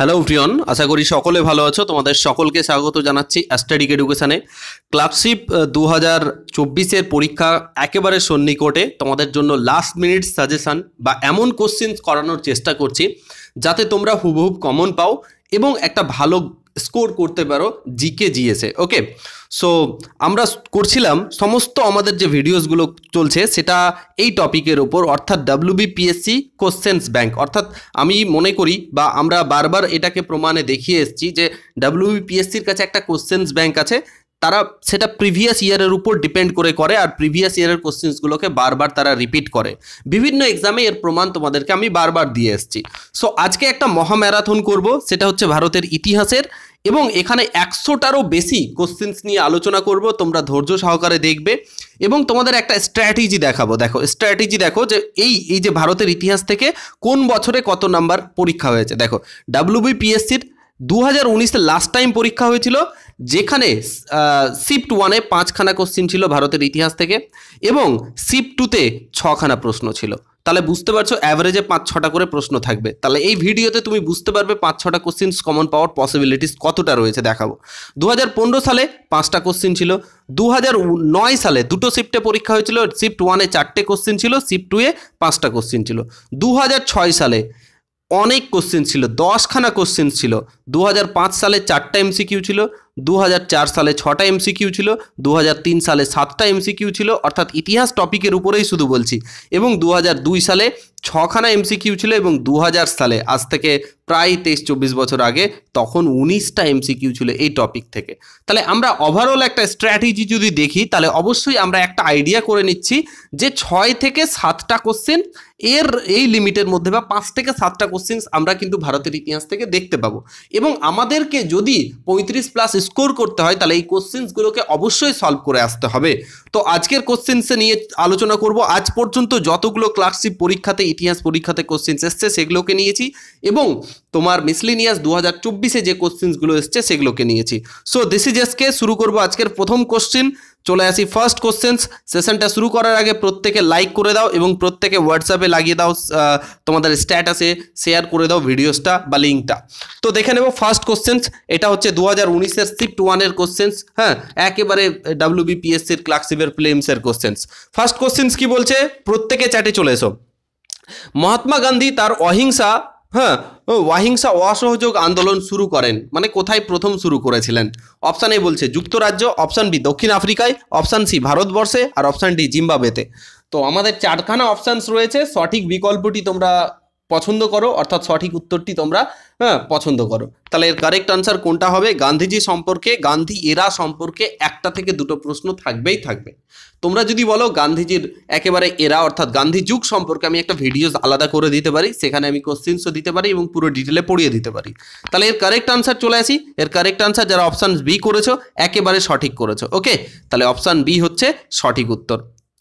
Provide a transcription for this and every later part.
hello প্রিয়ন আশা করি সকলে ভালো আছো তোমাদের সকলকে স্বাগত জানাচ্ছি অ্যাস্টাডিক এডুকেশানে ক্লাবশিপ দু হাজার চব্বিশের পরীক্ষা একেবারে সন্নিকটে তোমাদের জন্য লাস্ট মিনিট সাজেশান বা এমন কোশ্চিন করানোর চেষ্টা করছি যাতে তোমরা হুবহুব কমন পাও এবং একটা ভালো স্কোর করতে পারো জিকে জিএসে ওকে সো আমরা করছিলাম সমস্ত আমাদের যে ভিডিওসগুলো চলছে সেটা এই টপিকের ওপর অর্থাৎ ডাব্লিউবিপিএসসি কোশ্চেন্স ব্যাংক অর্থাৎ আমি মনে করি বা আমরা বারবার এটাকে প্রমাণে দেখিয়ে এসেছি যে ডাব্লিউবিপিএসসির কাছে একটা কোশ্চেন্স ব্যাংক আছে তারা সেটা প্রিভিয়াস ইয়ারের উপর ডিপেন্ড করে করে আর প্রিভিয়াস ইয়ারের কোশ্চেন্সগুলোকে বারবার তারা রিপিট করে বিভিন্ন এক্সামে এর প্রমাণ তোমাদেরকে আমি বারবার দিয়ে এসেছি সো আজকে একটা মহা ম্যারাথন করব সেটা হচ্ছে ভারতের ইতিহাসের এবং এখানে একশোটারও বেশি কোশ্চেন্স নিয়ে আলোচনা করব তোমরা ধৈর্য সহকারে দেখবে এবং তোমাদের একটা স্ট্র্যাটেজি দেখাবো দেখো স্ট্র্যাটেজি দেখো যে এই এই যে ভারতের ইতিহাস থেকে কোন বছরে কত নাম্বার পরীক্ষা হয়েছে দেখো ডাব্লিউবিপিএসসির দু হাজার উনিশে লাস্ট টাইম পরীক্ষা হয়েছিল যেখানে শিফট ওয়ানে পাঁচখানা কোশ্চিন ছিল ভারতের ইতিহাস থেকে এবং শিফট টুতে ছখানা প্রশ্ন ছিল তাহলে বুঝতে পারছো অ্যাভারেজে পাঁচ ছটা করে প্রশ্ন থাকবে তাহলে এই ভিডিওতে তুমি বুঝতে পারবে পাঁচ ছটা কোশ্চিন কমন পাওয়ার পসিবিলিটিস কতটা রয়েছে দেখাবো দু সালে পাঁচটা কোশ্চিন ছিল দু নয় সালে দুটো শিফটে পরীক্ষা হয়েছিল শিফট ওয়ানে চারটে কোশ্চিন ছিল শিফট টুয়ে পাঁচটা কোশ্চিন ছিল দু সালে অনেক কোশ্চেন ছিল দশখানা কোশ্চেন ছিল দু সালে চারটা এমসিকিউ ছিল দু সালে ছটা এমসিকিউ ছিল দু সালে সাতটা এমসিকিউ ছিল অর্থাৎ ইতিহাস টপিকের উপরেই শুধু বলছি এবং দু সালে ছখানা এমসিকিউ ছিল এবং দু সালে আজ থেকে প্রায় তেইশ চব্বিশ বছর আগে তখন উনিশটা এমসিকিউ ছিল এই টপিক থেকে তাহলে আমরা ওভারঅল একটা স্ট্র্যাটেজি যদি দেখি তাহলে অবশ্যই আমরা একটা আইডিয়া করে নিচ্ছি যে ছয় থেকে সাতটা কোশ্চেন এর এই লিমিটের মধ্যে বা পাঁচ থেকে সাতটা কোশ্চেন্স আমরা কিন্তু ভারতের ইতিহাস থেকে দেখতে পাবো এবং আমাদেরকে যদি পঁয়ত্রিশ প্লাস স্কোর করতে হয় তাহলে এই কোশ্চেন্সগুলোকে অবশ্যই সলভ করে আসতে হবে তো আজকের কোশ্চেন্সে নিয়ে আলোচনা করব আজ পর্যন্ত যতগুলো ক্লার্কশিপ পরীক্ষাতে ইতিহাস পরীক্ষাতে কোশ্চেন্স এসছে সেগুলোকে নিয়েছি এবং তোমার মিসলিনিয়াস দু হাজার চব্বিশে যে কোশ্চেন্সগুলো এসছে সেগুলোকে নিয়েছি সো দিস ইজ এসকে শুরু করব আজকের প্রথম কোশ্চেন চলে আসি ফার্স্ট কোশ্চেন্স সেশনটা শুরু করার আগে প্রত্যেকে লাইক করে দাও এবং প্রত্যেকে হোয়াটসঅ্যাপে লাগিয়ে দাও তোমাদের স্ট্যাটাসে শেয়ার করে দাও ভিডিওসটা বা লিঙ্কটা তো দেখে নেব ফার্স্ট কোশ্চেন্স এটা হচ্ছে দু হাজার উনিশের সিফট ওয়ানের কোশ্চেন্স হ্যাঁ একেবারে ডাব্লিউবিপিএসসির ক্লার্কশিপের প্লেমসের কোশ্চেন্স ফার্স্ট কোশ্চেন্স কি বলছে প্রত্যেকে চ্যাটে চলে এসো মহাত্মা গান্ধী তার অহিংসা হ্যাঁ ওয়াহিংসা অসহযোগ আন্দোলন শুরু করেন মানে কোথায় প্রথম শুরু করেছিলেন অপশান এ বলছে যুক্তরাজ্য অপশান বি দক্ষিণ আফ্রিকায় অপশান সি ভারতবর্ষে আর অপশান ডি জিম্বাবেতে তো আমাদের চারখানা অপশানস রয়েছে সঠিক বিকল্পটি তোমরা পছন্দ করো অর্থাৎ সঠিক উত্তরটি তোমরা হ্যাঁ পছন্দ করো তাহলে এর কারেক্ট আনসার কোনটা হবে গান্ধীজি সম্পর্কে গান্ধী এরা সম্পর্কে একটা থেকে দুটো প্রশ্ন থাকবেই থাকবে তোমরা যদি বলো গান্ধীজির একেবারে এরা অর্থাৎ গান্ধী যুগ সম্পর্কে আমি একটা ভিডিওস আলাদা করে দিতে পারি সেখানে আমি কোশ্চিনসও দিতে পারি এবং পুরো ডিটেলে পড়িয়ে দিতে পারি তাহলে এর কারেক্ট আনসার চলে আসি এর কারেক্ট আনসার যারা অপশান বি করেছো একেবারে সঠিক করেছো ওকে তাহলে অপশান বি হচ্ছে সঠিক উত্তর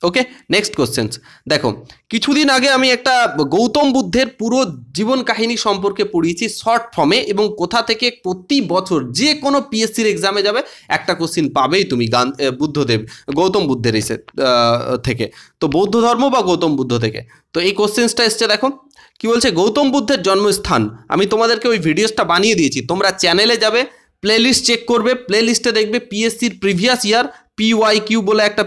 ওকে নেক্সট কোশ্চেন্স দেখো কিছুদিন আগে আমি একটা গৌতম বুদ্ধের পুরো জীবন কাহিনী সম্পর্কে পড়িয়েছি শর্ট ফর্মে এবং কোথা থেকে প্রতি বছর যে কোনো পিএসসির এক্সামে যাবে একটা কোশ্চিন পাবেই তুমি গান বুদ্ধদেব গৌতম বুদ্ধের এসে থেকে তো বৌদ্ধ ধর্ম বা গৌতম বুদ্ধ থেকে তো এই কোশ্চেন্সটা এসছে দেখো কি বলছে গৌতম বুদ্ধের জন্মস্থান আমি তোমাদেরকে ওই ভিডিওসটা বানিয়ে দিয়েছি তোমরা চ্যানেলে যাবে প্লেলিস্ট চেক করবে প্লেলিস্টে দেখবে পিএসসির প্রিভিয়াস ইয়ার পিওয়াই কিউ বলে একটা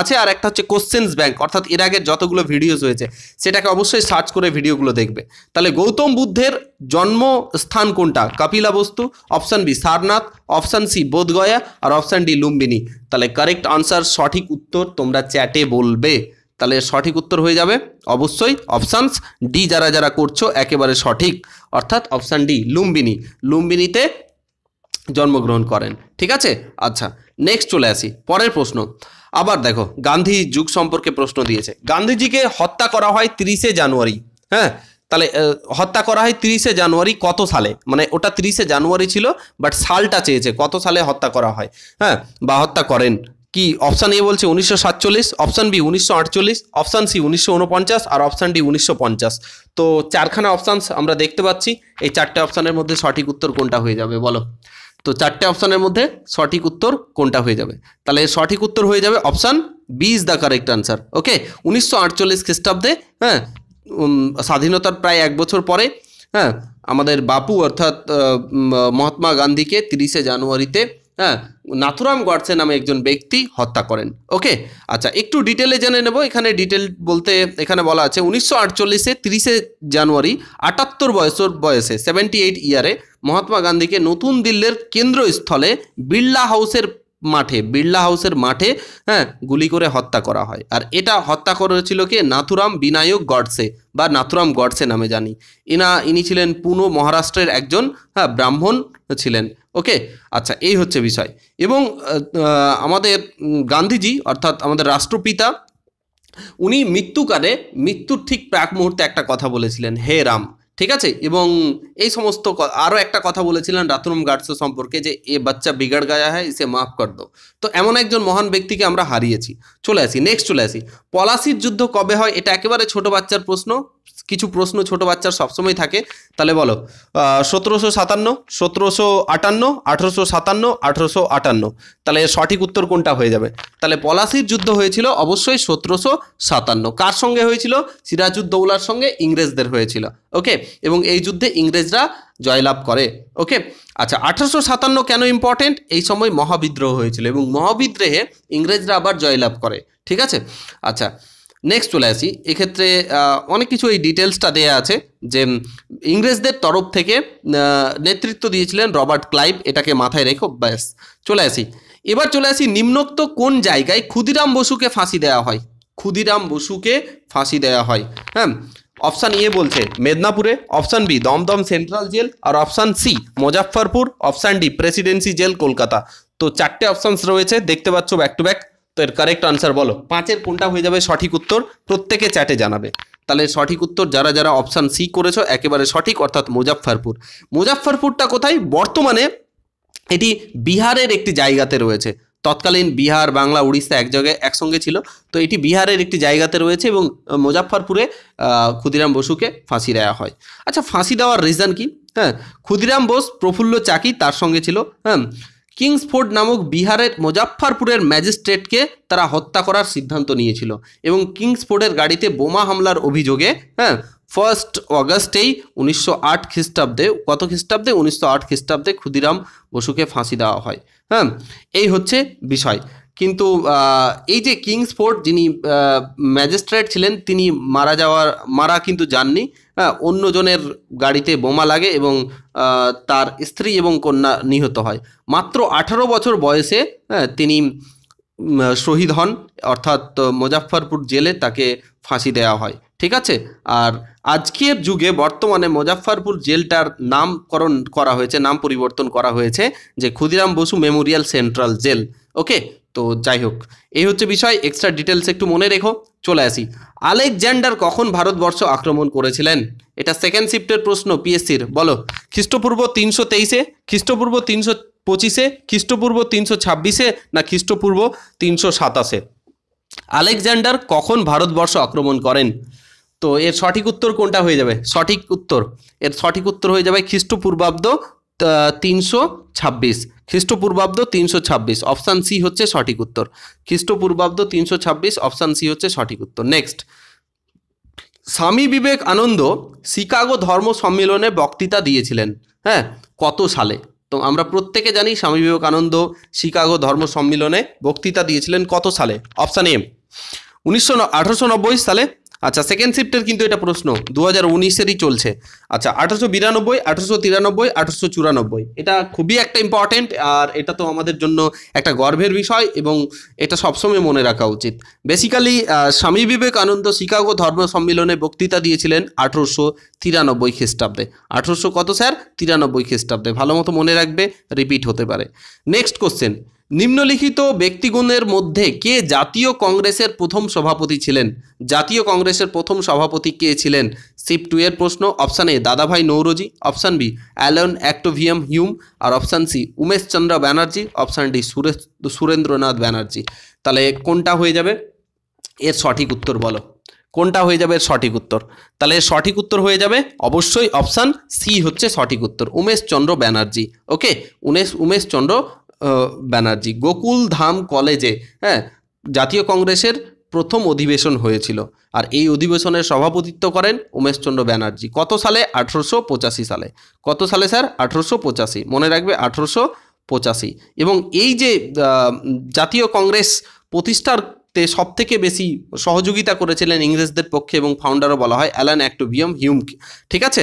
আছে আর একটা হচ্ছে কোশ্চেন্স ব্যাংক অর্থাৎ এর আগে যতগুলো ভিডিওস হয়েছে সেটাকে অবশ্যই সার্চ করে ভিডিওগুলো দেখবে তাহলে গৌতম বুদ্ধের জন্মস্থান কোনটা বস্তু option B Sarnath option C Bodhgaya আর অপশান ডি লুম্বিনী তাহলে কারেক্ট আনসার সঠিক উত্তর তোমরা চ্যাটে বলবে তাহলে সঠিক উত্তর হয়ে যাবে অবশ্যই অপশানস ডি যারা যারা করছো একেবারে সঠিক অর্থাৎ অপশান ডি লুম্বিনী লুম্বিনীতে জন্মগ্রহণ করেন ঠিক আছে আচ্ছা নেক্সট চলে আসি পরের প্রশ্ন আবার দেখো গান্ধী যুগ সম্পর্কে প্রশ্ন দিয়েছে গান্ধীজিকে হত্যা করা হয় তিরিশে জানুয়ারি হ্যাঁ তাহলে হত্যা করা হয় তিরিশে জানুয়ারি কত সালে মানে ওটা তিরিশে জানুয়ারি ছিল বাট সালটা চেয়েছে কত সালে হত্যা করা হয় হ্যাঁ বা হত্যা করেন কি অপশান এ বলছে উনিশশো সাতচল্লিশ অপশান বি উনিশশো আটচল্লিশ অপশান সি উনিশশো উনপঞ্চাশ আর অপশান ডি উনিশশো পঞ্চাশ তো চারখানা অপশানস আমরা দেখতে পাচ্ছি এই চারটে অপশানের মধ্যে সঠিক উত্তর কোনটা হয়ে যাবে বলো তো চারটে অপশানের মধ্যে সঠিক উত্তর কোনটা হয়ে যাবে তাহলে সঠিক উত্তর হয়ে যাবে option B is the correct answer okay উনিশশো আটচল্লিশ খ্রিস্টাব্দে হ্যাঁ স্বাধীনতার প্রায় এক বছর পরে হ্যাঁ আমাদের বাপু অর্থাৎ মহাত্মা গান্ধীকে তিরিশে জানুয়ারিতে হ্যাঁ নাথুরাম গডসে নামে একজন ব্যক্তি হত্যা করেন ওকে আচ্ছা একটু ডিটেলে জেনে নেব এখানে ডিটেল বলতে এখানে বলা আছে উনিশশো আটচল্লিশে তিরিশে জানুয়ারি আটাত্তর বয়সর বয়সে সেভেন্টি এইট ইয়ারে মহাত্মা গান্ধীকে নতুন দিল্লির কেন্দ্রস্থলে বিড়লা হাউসের মাঠে বিড়লা হাউসের মাঠে হ্যাঁ গুলি করে হত্যা করা হয় আর এটা হত্যা করেছিল কে নাথুরাম বিনায়ক গডসে বা নাথুরাম গডসে নামে জানি ইনা ইনি ছিলেন পুনো মহারাষ্ট্রের একজন হ্যাঁ ব্রাহ্মণ ছিলেন ওকে আচ্ছা এই হচ্ছে বিষয় এবং আমাদের গান্ধীজি অর্থাৎ আমাদের রাষ্ট্রপিতা উনি মৃত্যুকালে মৃত্যুর ঠিক প্রাক মুহূর্তে একটা কথা বলেছিলেন হে রাম ঠিক আছে এবং এই সমস্ত আরও একটা কথা বলেছিলেন রাতরম গার্ডসো সম্পর্কে যে এ বাচ্চা বিগাড় গায়া হ্যাঁ সে মাফ কর দো তো এমন একজন মহান ব্যক্তিকে আমরা হারিয়েছি চলে আসি নেক্সট চলে আসি পলাশির যুদ্ধ কবে হয় এটা একেবারে ছোট বাচ্চার প্রশ্ন কিছু প্রশ্ন ছোট বাচ্চার সবসময় থাকে তাহলে বলো সতেরোশো সাতান্ন সতেরোশো আটান্ন আঠেরোশো সাতান্ন আঠেরোশো আটান্ন তাহলে সঠিক উত্তর কোনটা হয়ে যাবে তাহলে পলাশির যুদ্ধ হয়েছিল অবশ্যই সতেরোশো সাতান্ন কার সঙ্গে হয়েছিল সিরাজউদ্দৌলার সঙ্গে ইংরেজদের হয়েছিল ওকে এবং এই যুদ্ধে ইংরেজরা জয়লাভ করে ওকে আচ্ছা আঠারোশো সাতান্ন কেন ইম্পর্টেন্ট এই সময় মহাবিদ্রোহ হয়েছিল এবং মহাবিদ্রোহে ইংরেজরা আবার জয়লাভ করে ঠিক আছে আচ্ছা নেক্সট চলে আসি এক্ষেত্রে অনেক কিছু এই ডিটেলসটা দেয়া আছে যে ইংরেজদের তরফ থেকে নেতৃত্ব দিয়েছিলেন রবার্ট ক্লাইভ এটাকে মাথায় রেখো ব্যাস চলে আসি এবার চলে আসি নিম্নোক্ত কোন জায়গায় ক্ষুদিরাম বসুকে ফাঁসি দেওয়া হয় ক্ষুদিরাম বসুকে ফাঁসি দেওয়া হয় হ্যাঁ অপশান ইয়ে বলছে মেদিনীপুরে option B Dumdum central jail আর option C Muzaffarpur option D presidency jail Kolkata তো চারটে অপশানস রয়েছে দেখতে পাচ্ছ ব্যাক টু ব্যাক তো এর কারেক্ট আনসার বলো পাঁচের কোনটা হয়ে যাবে সঠিক উত্তর প্রত্যেকে চ্যাটে জানাবে তাহলে সঠিক উত্তর যারা যারা অপশান সি করেছো একেবারে সঠিক অর্থাৎ মুজাফ্ফরপুর মুজাফ্ফরপুরটা কোথায় বর্তমানে এটি বিহারের একটি জায়গাতে রয়েছে তৎকালীন বিহার বাংলা উড়িষ্যা এক জায়গায় একসঙ্গে ছিল তো এটি বিহারের একটি জায়গাতে রয়েছে এবং মুজাফ্ফরপুরে ক্ষুদিরাম বসুকে ফাঁসি দেওয়া হয় আচ্ছা ফাঁসি দেওয়ার রিজন কি হ্যাঁ ক্ষুদিরাম বোস প্রফুল্ল চাকি তার সঙ্গে ছিল হ্যাঁ কিংসফোর্ড নামক বিহারের মুজাফ্ফরপুরের ম্যাজিস্ট্রেটকে তারা হত্যা করার সিদ্ধান্ত নিয়েছিল এবং কিংসফোর্ডের গাড়িতে বোমা হামলার অভিযোগে হ্যাঁ ফার্স্ট অগস্টেই উনিশশো আট খ্রিস্টাব্দে কত খ্রিস্টাব্দে উনিশশো আট খ্রিস্টাব্দে ক্ষুদিরাম বসুকে ফাঁসি দেওয়া হয় হ্যাঁ এই হচ্ছে বিষয় কিন্তু এই যে কিংস ফোর্ট যিনি ম্যাজিস্ট্রেট ছিলেন তিনি মারা যাওয়ার মারা কিন্তু যাননি হ্যাঁ অন্যজনের গাড়িতে বোমা লাগে এবং তার স্ত্রী এবং কন্যা নিহত হয় মাত্র আঠারো বছর বয়সে হ্যাঁ তিনি শহীদ হন অর্থাৎ মুজাফরপুর জেলে তাকে ফাঁসি দেওয়া হয় ঠিক আছে আর আজকের যুগে বর্তমানে মুজাফরপুর জেলটার নামকরণ করা হয়েছে নাম পরিবর্তন করা হয়েছে যে Khudiram Basu memorial central jail okay তো যাই হোক এই হচ্ছে বিষয় এক্সট্রা ডিটেলস একটু মনে রেখো চলে আসি আলেকজান্ডার কখন ভারতবর্ষ আক্রমণ করেছিলেন এটা সেকেন্ড শিফটের প্রশ্ন পিএসসির বলো খ্রিস্টপূর্ব তিনশো তেইশে খ্রিস্টপূর্ব তিনশো পঁচিশে খ্রিস্টপূর্ব তিনশো ছাব্বিশে না খ্রিস্টপূর্ব তিনশো সাতাশে আলেকজান্ডার কখন ভারতবর্ষ আক্রমণ করেন তো এর সঠিক উত্তর কোনটা হয়ে যাবে সঠিক উত্তর এর সঠিক উত্তর হয়ে যাবে খ্রিস্টপূর্বাব্দ তিনশো ছাব্বিশ খ্রিস্টপূর্বাব্দ তিনশো ছাব্বিশ অপশান সি হচ্ছে সঠিক উত্তর খ্রিস্টপূর্বাব্দ তিনশো ছাব্বিশ অপশান সি হচ্ছে সঠিক উত্তর নেক্সট স্বামী বিবেক আনন্দ শিকাগো ধর্ম সম্মেলনে বক্তৃতা দিয়েছিলেন হ্যাঁ কত সালে তো আমরা প্রত্যেকে জানি স্বামী বিবেকানন্দ শিকাগো ধর্ম সম্মেলনে বক্তৃতা দিয়েছিলেন কত সালে অপশান এম উনিশশো আঠারোশো সালে আচ্ছা সেকেন্ড শিফটের কিন্তু এটা প্রশ্ন দু হাজার উনিশেরই চলছে আচ্ছা আঠারোশো বিরানব্বই আঠারোশো তিরানব্বই আঠারোশো চুরানব্বই এটা খুবই একটা ইম্পর্টেন্ট আর এটা তো আমাদের জন্য একটা গর্বের বিষয় এবং এটা সবসময় মনে রাখা উচিত বেসিক্যালি স্বামী বিবেকানন্দ শিকাগো ধর্ম সম্মেলনে বক্তৃতা দিয়েছিলেন আঠারোশো তিরানব্বই খ্রিস্টাব্দে আঠারোশো কত স্যার তিরানব্বই খ্রিস্টাব্দে ভালো মতো মনে রাখবে রিপিট হতে পারে নেক্সট কোশ্চেন নিম্নলিখিত ব্যক্তিগণের মধ্যে কে জাতীয় কংগ্রেসের প্রথম সভাপতি ছিলেন জাতীয় কংগ্রেসের প্রথম সভাপতি কে ছিলেন সিপ টু এর প্রশ্ন option A Dadabhai Naoroji option B Allan Octavian Hume আর option C Umesh Chandra Banerjee option D Suresh Surendranath Banerjee তাহলে কোনটা হয়ে যাবে এর সঠিক উত্তর বলো কোনটা হয়ে যাবে এর সঠিক উত্তর তাহলে এর সঠিক উত্তর হয়ে যাবে অবশ্যই অপশান সি হচ্ছে সঠিক উত্তর উমেশ চন্দ্র ব্যানার্জি ওকে উমেশ উমেশ চন্দ্র ব্যানার্জি গোকুল ধাম কলেজে হ্যাঁ জাতীয় কংগ্রেসের প্রথম অধিবেশন হয়েছিল আর এই অধিবেশনের সভাপতিত্ব করেন উমেশচন্দ্র ব্যানার্জি কত সালে আঠেরোশো পঁচাশি সালে কত সালে স্যার আঠেরোশো পঁচাশি মনে রাখবে আঠেরোশো পঁচাশি এবং এই যে জাতীয় কংগ্রেস প্রতিষ্ঠার তে সবথেকে বেশি সহযোগিতা করেছিলেন ইংরেজদের পক্ষে এবং ফাউন্ডারও বলা হয় অ্যালান অ্যাক্টোভিয়াম হিউমকে ঠিক আছে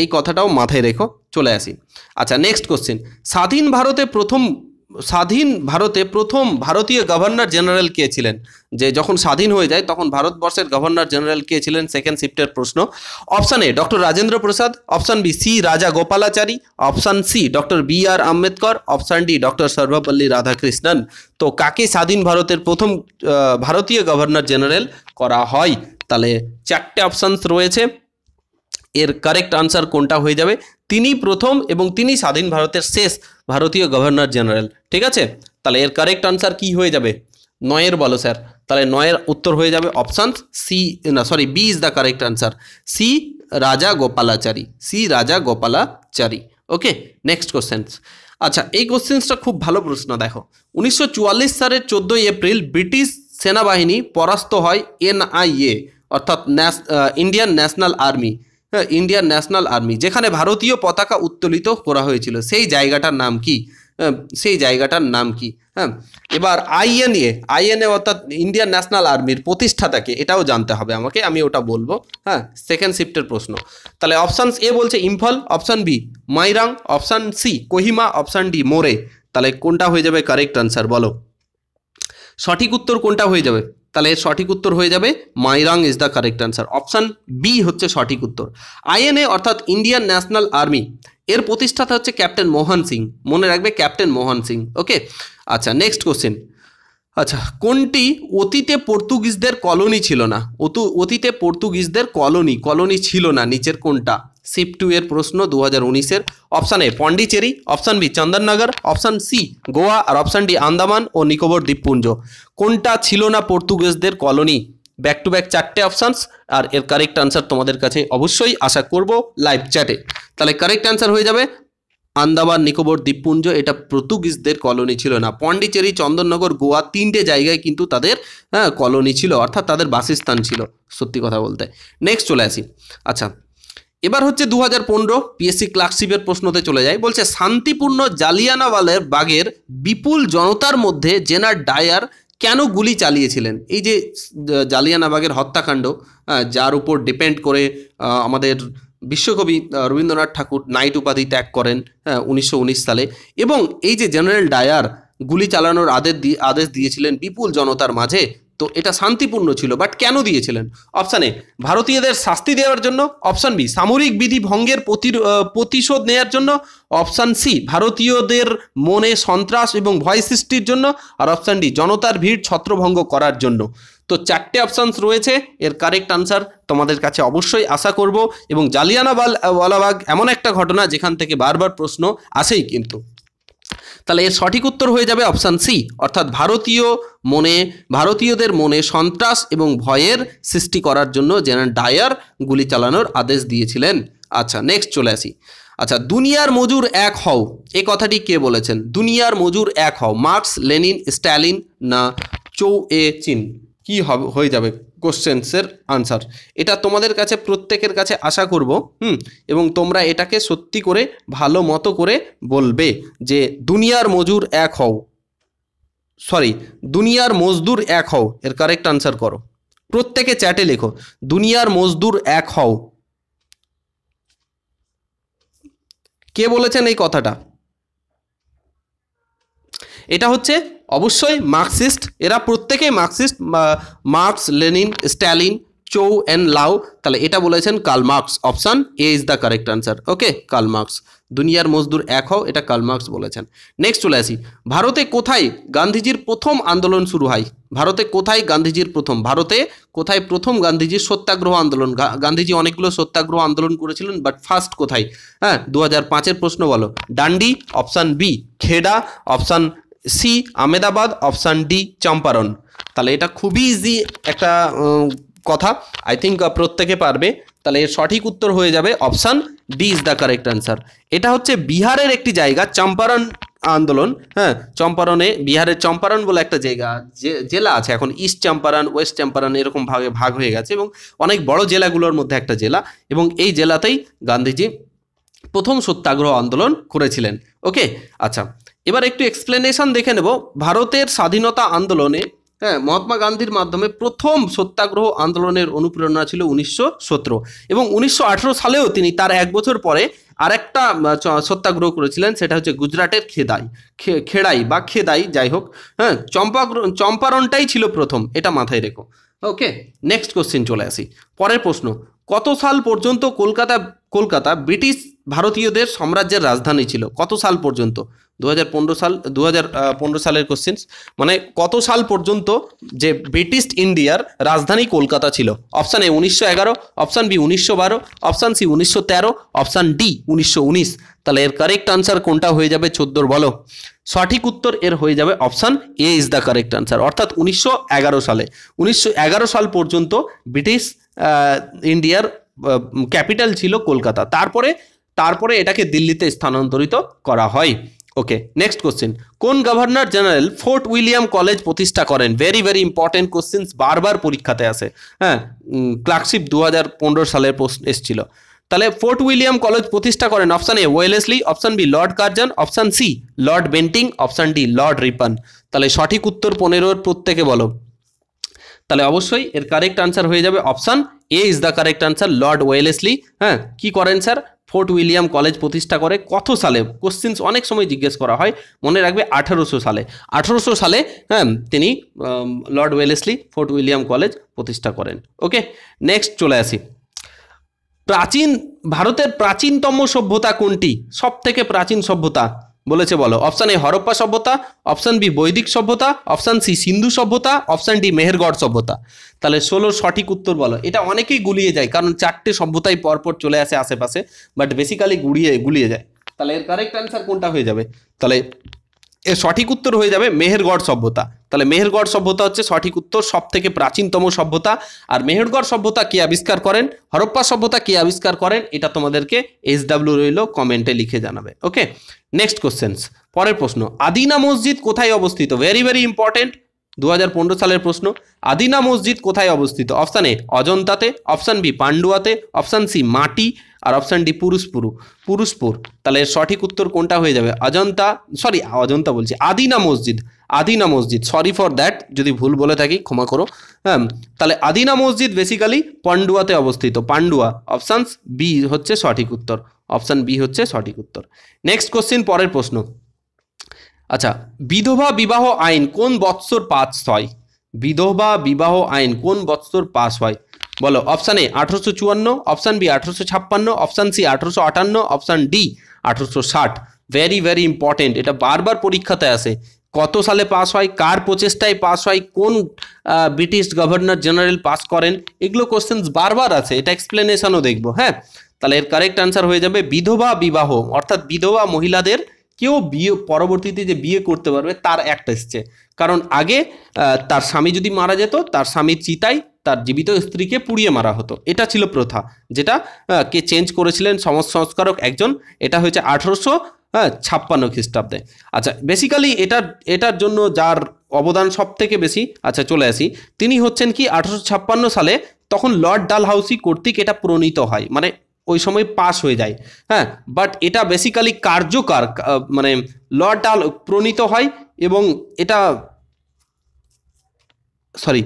এই কথাটাও মাথায় রেখো চলে আসি আচ্ছা নেক্সট কোশ্চেন স্বাধীন ভারতে প্রথম স্বাধীন ভারতে প্রথম ভারতীয় গভর্নর জেনারেল কে ছিলেন যে যখন স্বাধীন হয়ে যায় তখন ভারতবর্ষের গভর্নর জেনারেল কে ছিলেন সেকেন্ড শিফটের প্রশ্ন option A doctor Rajendra Prasad option B C রাজা Gopalachari option C doctor B R Ambedkar option D doctor Sarvepalli Radhakrishnan তো কাকে স্বাধীন ভারতের প্রথম ভারতীয় গভর্নর জেনারেল করা হয় তাহলে চারটে অপশানস রয়েছে এর কারেক্ট আনসার কোনটা হয়ে যাবে তিনি প্রথম এবং তিনি স্বাধীন ভারতের শেষ ভারতীয় গভর্নর জেনারেল ঠিক আছে তাহলে এর কারেক্ট আনসার কি হয়ে যাবে নয়ের বলো স্যার তাহলে নয়ের উত্তর হয়ে যাবে অপশান সি না sorry B is the correct answer C রাজা গোপালাচারী সি রাজা গোপালাচারী ওকে নেক্সট কোশ্চেন্স আচ্ছা এই কোশ্চেন্সটা খুব ভালো প্রশ্ন দেখো উনিশশো সালের চোদ্দোই এপ্রিল ব্রিটিশ সেনাবাহিনী পরাস্ত হয় এনআইএ অর্থাৎ ইন্ডিয়ান ন্যাশনাল আর্মি হ্যাঁ ইন্ডিয়ান ন্যাশনাল আর্মি যেখানে ভারতীয় পতাকা উত্তোলিত করা হয়েছিল সেই জায়গাটার নাম কি হ্যাঁ, সেই জায়গাটার নাম কি হ্যাঁ এবার আইএনএ আইএনএ অর্থাৎ ইন্ডিয়ান ন্যাশনাল আর্মির প্রতিষ্ঠাতাকে এটাও জানতে হবে আমাকে আমি ওটা বলবো হ্যাঁ সেকেন্ড শিফটের প্রশ্ন তাহলে অপশান এ বলছে Imphal option B Mairang option C Kohima option D Moreh তাহলে কোনটা হয়ে যাবে কারেক্ট আনসার বলো সঠিক উত্তর কোনটা হয়ে যাবে তাহলে এর সঠিক উত্তর হয়ে যাবে Mairang is the correct answer option B হচ্ছে সঠিক উত্তর আইএনএ অর্থাৎ ইন্ডিয়ান ন্যাশনাল আর্মি এর প্রতিষ্ঠাতা হচ্ছে ক্যাপ্টেন মোহন সিং মনে রাখবে ক্যাপ্টেন মোহন সিং ওকে আচ্ছা নেক্সট কোশ্চেন আচ্ছা কোনটি অতীতে পর্তুগিজদের কলোনি ছিল না অতু অতীতে পর্তুগিজদের কলোনি কলোনি ছিল না নিচের কোনটা শিপ টু এর প্রশ্ন দু হাজার উনিশের option A Pondicherry option B Chandannagar option C Goa আর অপশান ডি আন্দামান ও নিকোবর দ্বীপপুঞ্জ কোনটা ছিল না পর্তুগিজদের কলোনি ব্যাক টু ব্যাক চারটে অপশানস আর এর কারেক্ট আনসার তোমাদের কাছে অবশ্যই আশা করব লাইভ চ্যাটে তাহলে কারেক্ট আনসার হয়ে যাবে আন্দামান নিকোবর দ্বীপপুঞ্জ এটা পর্তুগিজদের কলোনি ছিল না পন্ডিচেরি চন্দননগর গোয়া তিনটে জায়গায় কিন্তু তাদের হ্যাঁ, কলোনি ছিল অর্থাৎ তাদের বাসস্থান ছিল সত্যি কথা বলতে নেক্সট চলে আসি আচ্ছা এবার হচ্ছে দু হাজার পনেরো পিএসসি ক্লার্কশিপের প্রশ্নতে চলে যায় বলছে শান্তিপূর্ণ জালিয়ানাওয়ালের বাগের বিপুল জনতার মধ্যে জেনার ডায়ার কেন গুলি চালিয়েছিলেন এই যে জালিয়ানাবাগের হত্যাকাণ্ড যার উপর ডিপেন্ড করে আমাদের বিশ্বকবি রবীন্দ্রনাথ ঠাকুর নাইট উপাধি ত্যাগ করেন হ্যাঁ, উনিশশো সালে এবং এই যে জেনারেল ডায়ার গুলি চালানোর আদেশ দিয়ে আদেশ দিয়েছিলেন বিপুল জনতার মাঝে তো এটা শান্তিপূর্ণ ছিল বাট কেন দিয়েছিলেন অপশান এ ভারতীয়দের শাস্তি দেওয়ার জন্য অপশান বি সামরিক বিধি ভঙ্গের প্রতিশোধ নেয়ার জন্য অপশান সি ভারতীয়দের মনে সন্ত্রাস এবং ভয় সৃষ্টির জন্য আর অপশান ডি জনতার ভিড় ছত্রভঙ্গ করার জন্য তো চারটে অপশানস রয়েছে এর কারেক্ট আনসার তোমাদের কাছে অবশ্যই আশা করব এবং জালিয়ানাবাল ওয়ালাবাগ এমন একটা ঘটনা যেখান থেকে বারবার প্রশ্ন আসেই কিন্তু তাহলে এর সঠিক উত্তর হয়ে যাবে অপশান সি অর্থাৎ ভারতীয় মনে ভারতীয়দের মনে সন্ত্রাস এবং ভয়ের সৃষ্টি করার জন্য জেনারেল ডায়ার গুলি চালানোর আদেশ দিয়েছিলেন আচ্ছা নেক্সট চলে আসি আচ্ছা দুনিয়ার মজুর এক হও এ কথাটি কে বলেছেন দুনিয়ার মজুর এক হও মার্কস লেনিন স্ট্যালিন না চৌ এ চিন কি হবে হয়ে যাবে কোশ্চেন্সের আনসার এটা তোমাদের কাছে প্রত্যেকের কাছে আশা করব হুম এবং তোমরা এটাকে সত্যি করে ভালো মতো করে বলবে যে দুনিয়ার মজুর এক হও সরি দুনিয়ার মজদুর এক হও এর কারেক্ট আনসার করো প্রত্যেকে চ্যাটে লেখো দুনিয়ার মজদুর এক হও কে বলেছেন এই কথাটা এটা হচ্ছে অবশ্যই মার্কসিস্ট এরা প্রত্যেকেই Marxist Marx Lenin Stalin Chou En Lai তাহলে এটা বলেছেন Karl Marx option A is the correct answer okay Karl Marx দুনিয়ার মজদুর এক হও এটা কার্ল মার্কস বলেছেন নেক্সট চলে আসি ভারতে কোথায় গান্ধীজির প্রথম আন্দোলন শুরু হয় ভারতে কোথায় গান্ধীজির প্রথম ভারতে কোথায় প্রথম গান্ধীজির সত্যাগ্রহ আন্দোলন গান্ধীজি অনেকগুলো সত্যাগ্রহ আন্দোলন করেছিলেন বাট ফার্স্ট কোথায় হ্যাঁ দু হাজার পাঁচের প্রশ্ন বলো Dandi option B Kheda option C Ahmedabad option D Champaran তাহলে এটা খুবই ইজি একটা কথা আই থিঙ্ক প্রত্যেকে পারবে তাহলে এর সঠিক উত্তর হয়ে যাবে option D is the correct answer এটা হচ্ছে বিহারের একটি জায়গা চম্পারণ আন্দোলন হ্যাঁ চম্পারণে বিহারের চম্পারণ বলে একটা জায়গা জেলা আছে এখন ইস্ট চম্পারণ ওয়েস্ট চম্পারণ এরকম ভাগে ভাগ হয়ে গেছে এবং অনেক বড় জেলাগুলোর মধ্যে একটা জেলা এবং এই জেলাতেই গান্ধীজি প্রথম সত্যাগ্রহ আন্দোলন করেছিলেন ওকে আচ্ছা এবার একটু এক্সপ্লেনেশন দেখে নেব ভারতের স্বাধীনতা আন্দোলনে হ্যাঁ মহাত্মা গান্ধীর মাধ্যমে প্রথম সত্যাগ্রহ আন্দোলনের অনুপ্রেরণা ছিল উনিশশো সতেরো এবং উনিশশো সালেও তিনি তার এক বছর পরে আরেকটা সত্যাগ্রহ করেছিলেন সেটা হচ্ছে গুজরাটের খেদাই খেড়াই বা খেদাই যাই হোক হ্যাঁ চম্পাগ্র চম্পারণটাই ছিল প্রথম এটা মাথায় রেখো ওকে নেক্সট কোশ্চেন চলে আসি পরের প্রশ্ন কত সাল পর্যন্ত কলকাতা কলকাতা ব্রিটিশ ভারতীয়দের সাম্রাজ্যের রাজধানী ছিল কত সাল পর্যন্ত দু সাল দু সালের কোশ্চেন্স মানে কত সাল পর্যন্ত যে ব্রিটিশ ইন্ডিয়ার রাজধানী কলকাতা ছিল অপশান এ উনিশশো এগারো অপশান বি উনিশশো বারো অপশান সি উনিশশো তেরো অপশান ডি উনিশশো উনিশ তাহলে এর কারেক্ট আনসার কোনটা হয়ে যাবে চোদ্দোর বলো সঠিক উত্তর এর হয়ে যাবে option A is the correct answer অর্থাৎ উনিশশো সালে উনিশশো সাল পর্যন্ত ব্রিটিশ ইন্ডিয়ার ক্যাপিটাল ছিল কলকাতা তারপরে তারপরে এটাকে দিল্লিতে স্থানান্তরিত করা হয় ওকে নেক্সট কোশ্চেন কোন governor general Fort William college প্রতিষ্ঠা করেন ভেরি ভেরি ইম্পর্টেন্ট কোশ্চেন বারবার পরীক্ষাতে আসে হ্যাঁ ক্লার্কশিপ দু হাজার পনেরো প্রশ্ন এসেছিল তাহলে ফোর্ট উইলিয়াম কলেজ প্রতিষ্ঠা করেন option A Wellesley option B lord Curzon option C lord Bentinck option D lord Ripon তাহলে সঠিক উত্তর পনেরোর প্রত্যেকে বলো তাহলে অবশ্যই এর কারেক্ট আনসার হয়ে যাবে option A is the correct answer lord Wellesley হ্যাঁ কী করেন স্যার ফোর্ট উইলিয়াম কলেজ প্রতিষ্ঠা করে কত সালে কোশ্চিনস অনেক সময় জিজ্ঞেস করা হয় মনে রাখবে আঠারোশো সালে আঠারোশো সালে হ্যাঁ তিনি lord Wellesley Fort William college প্রতিষ্ঠা করেন ওকে নেক্সট চলে আসি প্রাচীন ভারতের প্রাচীনতম সভ্যতা কোনটি সব থেকে প্রাচীন সভ্যতা বলেছে বলো অপশান এ হরপ্পা সভ্যতা অপশান বি বৈদিক সভ্যতা অপশান সি সিন্ধু সভ্যতা অপশান ডি মেহেরগড় সভ্যতা তাহলে ষোলো সঠিক উত্তর বলো এটা অনেকেই গুলিয়ে যায় কারণ চারটে সভ্যতাই পরপর চলে আসে আশেপাশে বাট বেসিক্যালি গুড়িয়ে গুলিয়ে যায় তাহলে এর কারেক্ট অ্যান্সার কোনটা হয়ে যাবে তাহলে সঠিক উত্তর হয়ে যাবে মেহেরগড় সভ্যতা তাহলে মেহেরগড় সভ্যতা হচ্ছে সঠিক উত্তর সব থেকে প্রাচীনতম সভ্যতা আর মেহেরগড় সভ্যতা কে আবিষ্কার করেন হরপ্পা সভ্যতা কে আবিষ্কার করেন এটা তোমাদেরকে এস ডাব্লিউ রইল কমেন্টে লিখে জানাবে ওকে নেক্সট কোশ্চেন্স পরের প্রশ্ন আদিনা মসজিদ কোথায় অবস্থিত ভেরি ভেরি ইম্পর্টেন্ট দু সালের প্রশ্ন আদিনা মসজিদ কোথায় অবস্থিত অপশান এ অজন্তাতে অপশান বি পান্ডুয়াতে অপশান সি মাটি আর অপশান ডি পুরুষপুরু পুরুষপুর তাহলে সঠিক উত্তর কোনটা হয়ে যাবে অজন্তা সরি অজন্তা বলছি আদিনা মসজিদ আদিনা মসজিদ সরি ফর দ্যাট যদি ভুল বলে থাকি ক্ষমা করো হ্যাঁ তাহলে আদিনা মসজিদ বেসিক্যালি পান্ডুয়াতে অবস্থিত পান্ডুয়া অপশানস বি হচ্ছে সঠিক উত্তর অপশান বি হচ্ছে সঠিক উত্তর নেক্সট কোশ্চিন পরের প্রশ্ন আচ্ছা বিধবা বিবাহ আইন কোন বৎসর পাস হয় বিধবা বিবাহ আইন কোন বৎসর পাস হয় বলো অপশান এ আঠারোশো চুয়ান্ন অপশান বি আঠারোশো ছাপ্পান্ন অপশান সি আঠারোশো আটান্ন অপশান ডি আঠারোশো ষাট ভেরি ভেরি ইম্পর্টেন্ট এটা বারবার পরীক্ষাতে আসে কত সালে পাস হয় কার প্রচেষ্টায় পাস হয় কোন ব্রিটিশ গভর্নর জেনারেল পাস করেন এগুলো কোশ্চেন্স বারবার আছে এটা এক্সপ্লেনেশনও দেখবো হ্যাঁ তাহলে এর কারেক্ট আনসার হয়ে যাবে বিধবা বিবাহ অর্থাৎ বিধবা মহিলাদের কেউ বিয়ে পরবর্তীতে যে বিয়ে করতে পারবে তার একটা এসছে কারণ আগে তার স্বামী যদি মারা যেত তার স্বামীর চিতায় তার জীবিত স্ত্রীকে পুড়িয়ে মারা হতো এটা ছিল প্রথা যেটা কে চেঞ্জ করেছিলেন সমাজ সংস্কারক একজন এটা হয়েছে আঠেরোশো হ্যাঁ ছাপ্পান্ন খ্রিস্টাব্দে আচ্ছা বেসিক্যালি এটার এটার জন্য যার অবদান সব থেকে বেশি আচ্ছা চলে আসি তিনি হচ্ছেন কি আঠারোশো সালে তখন লর্ড ডাল হাউসি কর্তৃক এটা প্রণীত হয় মানে ওই সময় পাস হয়ে যায় হ্যাঁ বাট এটা বেসিক্যালি কার্যকর মানে লর্ড ডাল প্রণীত হয় এবং এটা সরি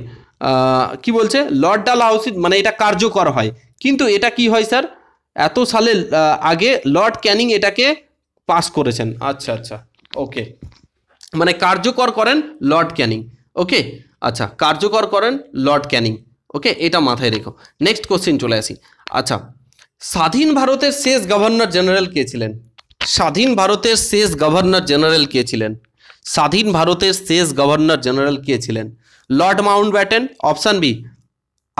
কি বলছে লর্ড ডালা উচিত মানে এটা কার্যকর হয় কিন্তু এটা কি হয় স্যার এত সালে আগে লর্ড ক্যানিং এটাকে পাস করেছেন আচ্ছা আচ্ছা ওকে মানে কার্যকর করেন লর্ড ক্যানিং ওকে আচ্ছা কার্যকর করেন লর্ড ক্যানিং ওকে এটা মাথায় রেখো নেক্সট কোশ্চিন চলে আসি আচ্ছা স্বাধীন ভারতের শেষ গভর্নর জেনারেল কে ছিলেন স্বাধীন ভারতের শেষ গভর্নর জেনারেল কে ছিলেন স্বাধীন ভারতের শেষ গভর্নর জেনারেল কে ছিলেন lord Mountbatten option B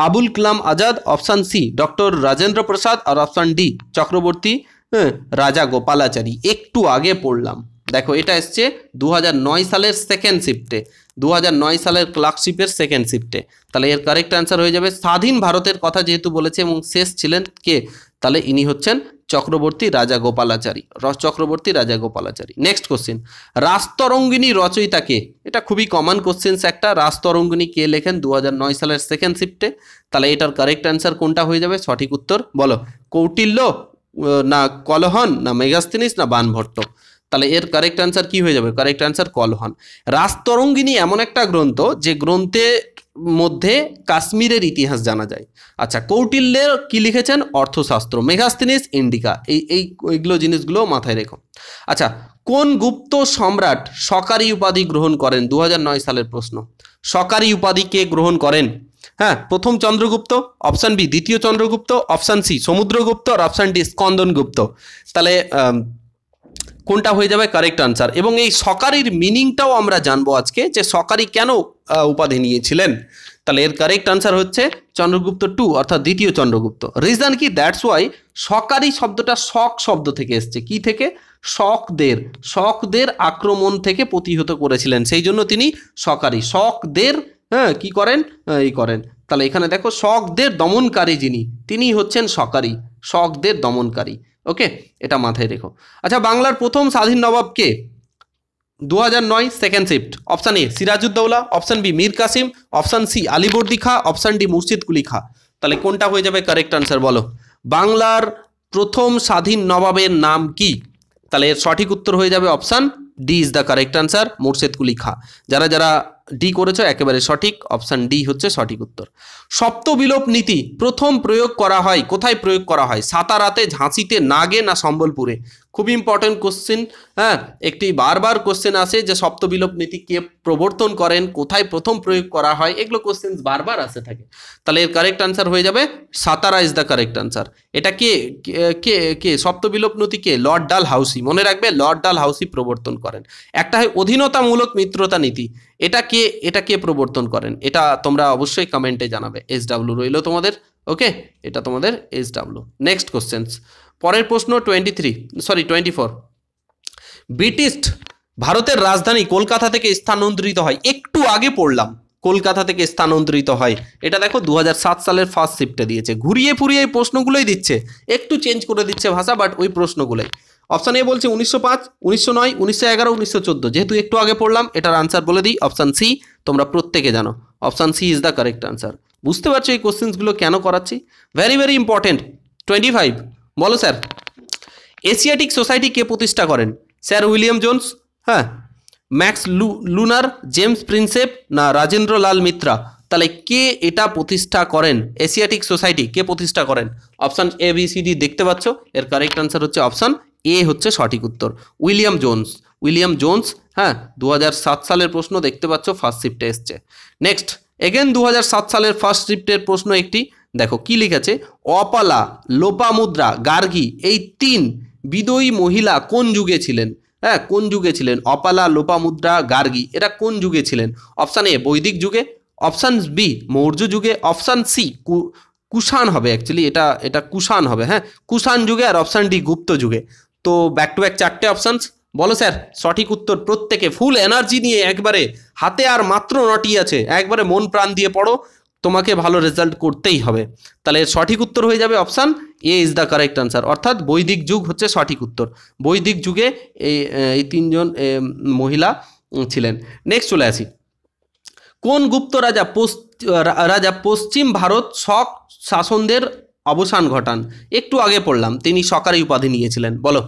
Abul Kalam Azad option C doctor Rajendra Prasad আর অপশান ডি চক্রবর্তী হ্যাঁ, রাজা গোপালাচারী একটু আগে পড়লাম দেখো এটা এসছে দু সালের সেকেন্ড শিফটে দু সালের ক্লার্কশিপের সেকেন্ড শিফটে তাহলে এর কারেক্ট অ্যান্সার হয়ে যাবে স্বাধীন ভারতের কথা যেহেতু বলেছে এবং শেষ ছিলেন কে তাহলে ইনি হচ্ছেন চক্রবর্তী রাজা গোপালাচারী চক্রবর্তী রাজা গোপালাচারী নেক্সট কোশ্চেন রাস্তরঙ্গিনী রচয়িতাকে এটা খুবই কমন কোশ্চেন্স একটা রাস্তরঙ্গিনী কে লেখেন দু সালের সেকেন্ড শিফটে তাহলে এটার কারেক্ট অ্যান্সার কোনটা হয়ে যাবে সঠিক উত্তর বলো কৌটিল্য না কলহন না মেঘাস্তিনিস না বানভট্ট তাহলে এর কারেক্ট অ্যান্সার কি হয়ে যাবে কারেক্ট অ্যান্সার কলহন রাস্তরঙ্গিনী এমন একটা গ্রন্থ যে গ্রন্থে মধ্যে কাশ্মীরের ইতিহাস জানা যায় আচ্ছা কৌটিল্যের কি লিখেছেন অর্থশাস্ত্র মেঘাস্তিনিস ইন্ডিকা এই এই এইগুলো জিনিসগুলো মাথায় রেখো আচ্ছা কোন গুপ্ত সম্রাট সকারি উপাধি গ্রহণ করেন দু সালের প্রশ্ন সকারি উপাধি কে গ্রহণ করেন হ্যাঁ প্রথম চন্দ্রগুপ্ত অপশান বি দ্বিতীয় চন্দ্রগুপ্ত অপশান সি সমুদ্রগুপ্ত আর অপশান ডি স্কন্দনগুপ্ত তাহলে কোনটা হয়ে যাবে কারেক্ট আনসার এবং এই সকারির মিনিংটাও আমরা জানবো আজকে যে সকারি কেন উপাধি নিয়েছিলেন তাহলে এর কারেক্ট আনসার হচ্ছে চন্দ্রগুপ্ত টু অর্থাৎ দ্বিতীয় চন্দ্রগুপ্ত রিজন কি দ্যাটস ওয়াই সকারি শব্দটা শক শব্দ থেকে এসছে কি থেকে শকদের শকদের আক্রমণ থেকে প্রতিহত করেছিলেন সেই জন্য তিনি সকারি শকদের হ্যাঁ কি করেন এই করেন তাহলে এখানে দেখো শকদের দমনকারী যিনি তিনি হচ্ছেন সকারি শকদের দমনকারী ওকে এটা মাথায় রেখো আচ্ছা বাংলার প্রথম স্বাধীন নবাব কে দু হাজার নয় second shift option A Sirajuddaula option B Mir Qasim option C Alivardi Khan option D মুর্শিদ কুলি খা তাহলে কোনটা হয়ে যাবে কারেক্ট আনসার বলো বাংলার প্রথম স্বাধীন নবাবের নাম কি তাহলে সঠিক উত্তর হয়ে যাবে option D is the correct answer Murshid Quli Khan যারা যারা ডি করেছ একেবারে সঠিক অপশান ডি হচ্ছে সঠিক উত্তর সপ্তবিলোপ নীতি প্রথম প্রয়োগ করা হয় কোথায় প্রয়োগ করা হয় সাতারাতে ঝাঁসিতে নাগে না সম্বলপুরে খুব ইম্পর্টেন্ট কোশ্চেন হ্যাঁ একটি বারবার কোশ্চেন আসে যে সপ্তবিলোপ নীতি কে প্রবর্তন করেন কোথায় প্রথম প্রয়োগ করা হয় এগুলো কোশ্চেন বারবার আসে থাকে তাহলে এর কারেক্ট আনসার হয়ে যাবে Satara is the correct answer এটা কে কে কে সপ্তবিলোপ নীতি কে লর্ড ডাল হাউসি মনে রাখবে লর্ড ডাল হাউসি প্রবর্তন করেন একটা হয় অধীনতামূলক মিত্রতা নীতি এটা কে এটা কে প্রবর্তন করেন এটা তোমরা অবশ্যই কমেন্টে জানাবে এস ডাব্লু রইল তোমাদের ওকে এটা তোমাদের এস ডাব্লু নেক্সট কোশ্চেন্স পরের প্রশ্ন twenty three sorry twenty four British ভারতের রাজধানী কলকাতা থেকে স্থানান্তরিত হয় একটু আগে পড়লাম কলকাতা থেকে স্থানান্তরিত হয় এটা দেখো দু সালের ফার্স্ট শিফটে দিয়েছে ঘুরিয়ে ফুরিয়ে এই প্রশ্নগুলোই দিচ্ছে একটু চেঞ্জ করে দিচ্ছে ভাষা বাট ওই প্রশ্নগুলোই অপশান এ বলছে উনিশশো পাঁচ উনিশশো নয় উনিশশো এগারো উনিশশো চোদ্দো যেহেতু একটু আগে পড়লাম এটার আনসার বলে দিই অপশান সি তোমরা প্রত্যেকে জানো option C is the correct answer বুঝতে পারছো এই কোশ্চেন্সগুলো কেন করাচ্ছি very very important twenty five বলো স্যার এশিয়াটিক সোসাইটি কে প্রতিষ্ঠা করেন স্যার উইলিয়াম জোন্স হ্যাঁ ম্যাক্স লু লুনার জেমস প্রিন্সেপ না রাজেন্দ্র লাল মিত্রা তাহলে কে এটা প্রতিষ্ঠা করেন এশিয়াটিক সোসাইটি কে প্রতিষ্ঠা করেন option A B C D দেখতে পাচ্ছ এর কারেক্ট আনসার হচ্ছে অপশান এ হচ্ছে সঠিক উত্তর উইলিয়াম জোন্স উইলিয়াম জোন্স হ্যাঁ দু সালের প্রশ্ন দেখতে পাচ্ছ ফার্স্ট শিফটে এসছে নেক্সট এগেন দু সালের ফার্স্ট শিফটের প্রশ্ন একটি দেখো কি লিখেছে অপালা লোপামুদ্রা গার্গী এই তিন বিদয়ী মহিলা কোন যুগে ছিলেন হ্যাঁ কোন যুগে ছিলেন অপালা লোপামুদ্রা গার্গী এরা কোন যুগে ছিলেন অপশান এ বৈদিক যুগে অপশান বি মৌর্য যুগে অপশান সি কুষাণ হবে অ্যাকচুয়ালি এটা এটা কুষাণ হবে হ্যাঁ কুষাণ যুগে আর অপশান ডি গুপ্ত যুগে তো ব্যাক টু ব্যাক চারটে অপশানস বলো স্যার সঠিক উত্তর প্রত্যেকে ফুল এনার্জি নিয়ে একবারে হাতে আর মাত্র নটি আছে একবারে মন প্রাণ দিয়ে পড়ো তোমাকে ভালো রেজাল্ট করতেই হবে তাহলে সঠিক উত্তর হয়ে যাবে option A is the correct answer অর্থাৎ বৈদিক যুগ হচ্ছে সঠিক উত্তর বৈদিক যুগে এই তিনজন মহিলা ছিলেন নেক্সট চলে আসি কোন গুপ্ত রাজা রাজা পশ্চিম ভারত শক শাসনদের অবসান ঘটান একটু আগে পড়লাম তিনি সকারি উপাধি নিয়েছিলেন বলো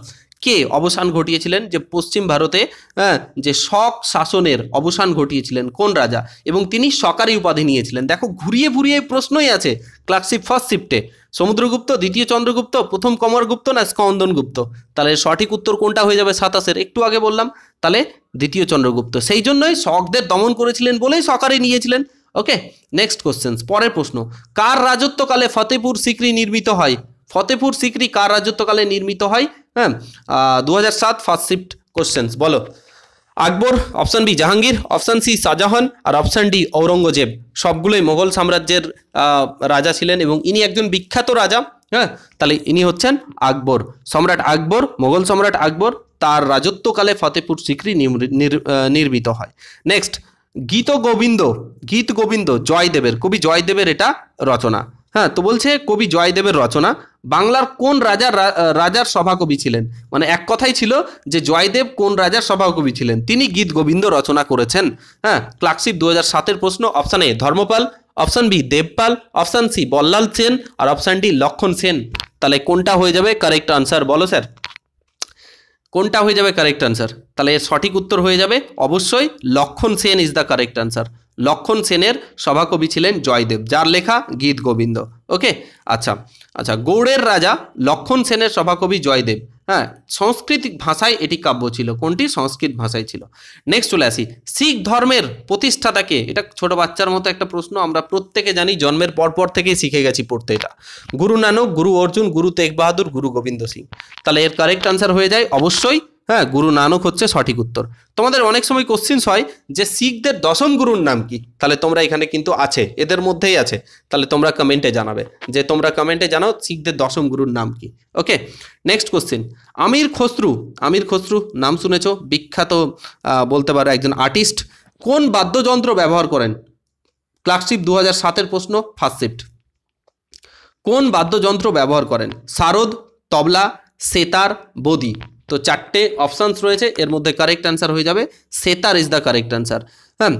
কে অবসান ঘটিয়েছিলেন যে পশ্চিম ভারতে হ্যাঁ যে শক শাসনের অবসান ঘটিয়েছিলেন কোন রাজা এবং তিনি সকারি উপাধি নিয়েছিলেন দেখো ঘুরিয়ে ঘুরিয়ে প্রশ্নই আছে ক্লাসশিপ ফার্স্ট শিফটে সমুদ্রগুপ্ত দ্বিতীয় চন্দ্রগুপ্ত প্রথম কমরগুপ্ত না স্কন্দনগুপ্ত তাহলে সঠিক উত্তর কোনটা হয়ে যাবে সাতাশের একটু আগে বললাম তাহলে দ্বিতীয় চন্দ্রগুপ্ত সেই জন্যই শকদের দমন করেছিলেন বলেই সকারে নিয়েছিলেন ওকে নেক্সট কোশ্চেন পরের প্রশ্ন কার রাজত্বকালে ফতেপুর সিকরি নির্মিত হয় ফতেপুর সিকরি কার রাজত্বকালে নির্মিত হয় হ্যাঁ দু হাজার সাত ফার্স্ট শিফট কোশ্চেন্স বলো Akbar option B Jahangir option C Shah Jahan আর অপশান ডি ঔরঙ্গজেব সবগুলোই মোগল সাম্রাজ্যের রাজা ছিলেন এবং ইনি একজন বিখ্যাত রাজা হ্যাঁ তাহলে ইনি হচ্ছেন আকবর সম্রাট আকবর মোগল সম্রাট আকবর তার রাজত্বকালে ফতেপুর সিক্রি নির্মিত হয় নেক্সট গীত গোবিন্দ গীত গোবিন্দ জয়দেবের কবি জয়দেবের এটা রচনা হ্যাঁ তো বলছে কবি জয়দেবের রচনা বাংলার কোন রাজার রাজার সভাকবি ছিলেন মানে এক কথাই ছিল যে জয়দেব কোন রাজার সভাকবি ছিলেন তিনি গীত গোবিন্দ রচনা করেছেন হ্যাঁ ক্লাকশিপ দু হাজার সাতের প্রশ্ন option A Dharmapala option B Devapala option C Ballal Sen আর অপশান ডি লক্ষণ সেন তাহলে কোনটা হয়ে যাবে কারেক্ট আনসার বলো স্যার কোনটা হয়ে যাবে কারেক্ট আনসার তাহলে সঠিক উত্তর হয়ে যাবে অবশ্যই Lakshman Sen is the correct answer Lakshman সেনের সভাকবি ছিলেন জয়দেব যার লেখা গীত গোবিন্দ ওকে আচ্ছা আচ্ছা গৌড়ের রাজা লক্ষণ সেনের সভাকবি জয়দেব হ্যাঁ সংস্কৃত ভাষায় এটি কাব্য ছিল কোনটি সংস্কৃত ভাষায় ছিল নেক্সট চলে আসি শিখ ধর্মের প্রতিষ্ঠাতাকে এটা ছোট বাচ্চার মতো একটা প্রশ্ন আমরা প্রত্যেকে জানি জন্মের পরপর থেকেই শিখে গেছি পড়তে এটা গুরু নানক গুরু অর্জুন গুরু তেগ বাহাদুর গুরু গোবিন্দ সিং তাহলে এর কারেক্ট আনসার হয়ে যায় অবশ্যই হ্যাঁ গুরু নানক হচ্ছে সঠিক উত্তর তোমাদের অনেক সময় কোশ্চিনস হয় যে শিখদের দশম গুরুর নাম কি তাহলে তোমরা এখানে কিন্তু আছে এদের মধ্যেই আছে তাহলে তোমরা কমেন্টে জানাবে যে তোমরা কমেন্টে জানাও শিখদের দশম গুরুর নাম কি okay next question Amir Khusrau Amir Khusrau নাম শুনেছ বিখ্যাত বলতে পারো একজন আর্টিস্ট কোন বাদ্যযন্ত্র ব্যবহার করেন ক্লাসশিপ দু হাজার সাতের প্রশ্ন ফার্স্ট শিফট কোন বাদ্যযন্ত্র ব্যবহার করেন শারদ তবলা সেতার বদি তো চারটে অপশানস রয়েছে এর মধ্যে কারেক্ট অ্যান্সার হয়ে যাবে sitar is the correct answer হ্যাঁ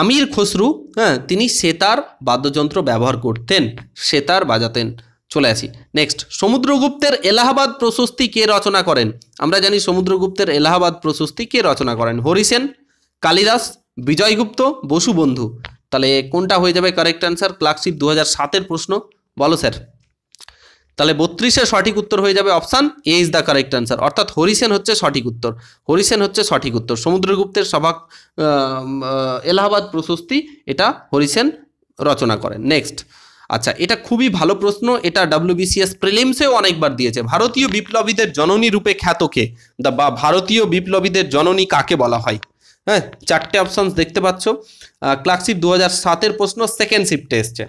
আমির খসরু হ্যাঁ তিনি সেতার বাদ্যযন্ত্র ব্যবহার করতেন সেতার বাজাতেন চলে আসি নেক্সট সমুদ্রগুপ্তের এলাহাবাদ প্রশস্তি কে রচনা করেন আমরা জানি সমুদ্রগুপ্তের এলাহাবাদ প্রশস্তি কে রচনা করেন হরিসেন কালিদাস বিজয়গুপ্ত বসুবন্ধু তাহলে কোনটা হয়ে যাবে কারেক্ট অ্যান্সার ক্লার্কশিপ দু হাজার সাতের প্রশ্ন বলো স্যার তাহলে বত্রিশের সঠিক উত্তর হয়ে যাবে option A is the correct answer অর্থাৎ হরিসেন হচ্ছে সঠিক উত্তর হরিসেন হচ্ছে সঠিক উত্তর সমুদ্রগুপ্তের সভাক এলাহাবাদ প্রশস্তি এটা হরিসেন রচনা করেন নেক্সট আচ্ছা এটা খুবই ভালো প্রশ্ন এটা ডাব্লিউবিসিএস প্রিলিমসেও অনেকবার দিয়েছে ভারতীয় বিপ্লবীদের জননী রূপে খ্যাতকে বা ভারতীয় বিপ্লবীদের জননী কাকে বলা হয় হ্যাঁ চারটে অপশানস দেখতে পাচ্ছ ক্লাকশিপ দু হাজার সাতের প্রশ্ন সেকেন্ড শিফটে এসছে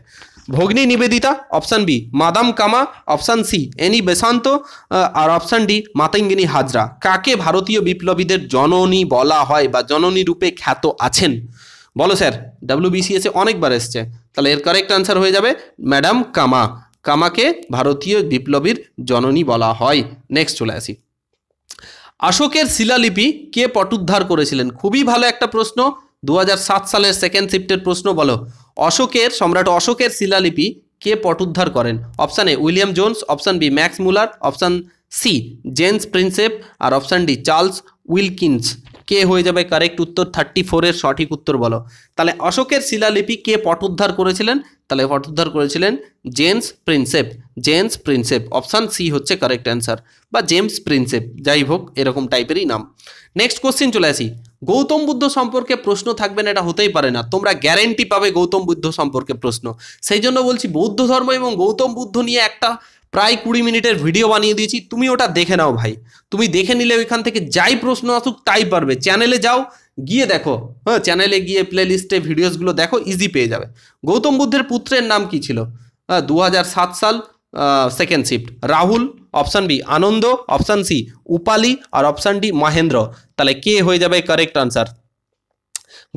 Bhagini Nivedita option B madam Cama option C Annie Besant আর অপশান ডি মাতাঙ্গিনী হাজরা কাকে ভারতীয় বিপ্লবীদের জননী বলা হয় বা জননী রূপে খ্যাত আছেন বলো স্যার ডাব্লিউবিসিএসে অনেকবার এসছে তাহলে এর কারেক্ট আনসার হয়ে যাবে ম্যাডাম কামা কামাকে ভারতীয় বিপ্লবীর জননী বলা হয় নেক্সট চলে আসি অশোকের শিলালিপি কে পটুদ্ধার করেছিলেন খুবই ভালো একটা প্রশ্ন দু সালের সেকেন্ড শিফটের প্রশ্ন বলো অশোকের সম্রাট অশোকের শিলালিপি কে পটুদ্ধার করেন option A William Jones option B Max Muller option C James Prinsep আর অপশান ডি চার্লস উইলকিন্স কে হয়ে যাবে কারেক্ট উত্তর থার্টি ফোরের সঠিক উত্তর বলো তাহলে অশোকের শিলালিপি কে পটোদ্ধার করেছিলেন তাহলে পটোদ্ধার করেছিলেন James Prinsep James Prinsep option C হচ্ছে কারেক্ট অ্যান্সার বা জেমস প্রিন্সেপ যাই হোক এরকম টাইপেরই নাম নেক্সট কোশ্চিন চলে আসি গৌতম বুদ্ধ সম্পর্কে প্রশ্ন থাকবে না এটা হতেই পারে না তোমরা গ্যারেন্টি পাবে গৌতম বুদ্ধ সম্পর্কে প্রশ্ন সেই জন্য বলছি বৌদ্ধ ধর্ম এবং গৌতম বুদ্ধ নিয়ে একটা প্রায় কুড়ি মিনিটের ভিডিও বানিয়ে দিয়েছি তুমি ওটা দেখে নাও ভাই তুমি দেখে নিলে ওইখান থেকে যাই প্রশ্ন আসুক তাই পারবে চ্যানেলে যাও গিয়ে দেখো হ্যাঁ চ্যানেলে গিয়ে প্লে লিস্টে ভিডিওসগুলো দেখো ইজি পেয়ে যাবে গৌতম বুদ্ধের পুত্রের নাম কি ছিল হ্যাঁ দু সাল second shift Rahul option B Ananda option C Upali আর অপশান ডি মহেন্দ্র তাহলে কে হয়ে যাবে কারেক্ট আনসার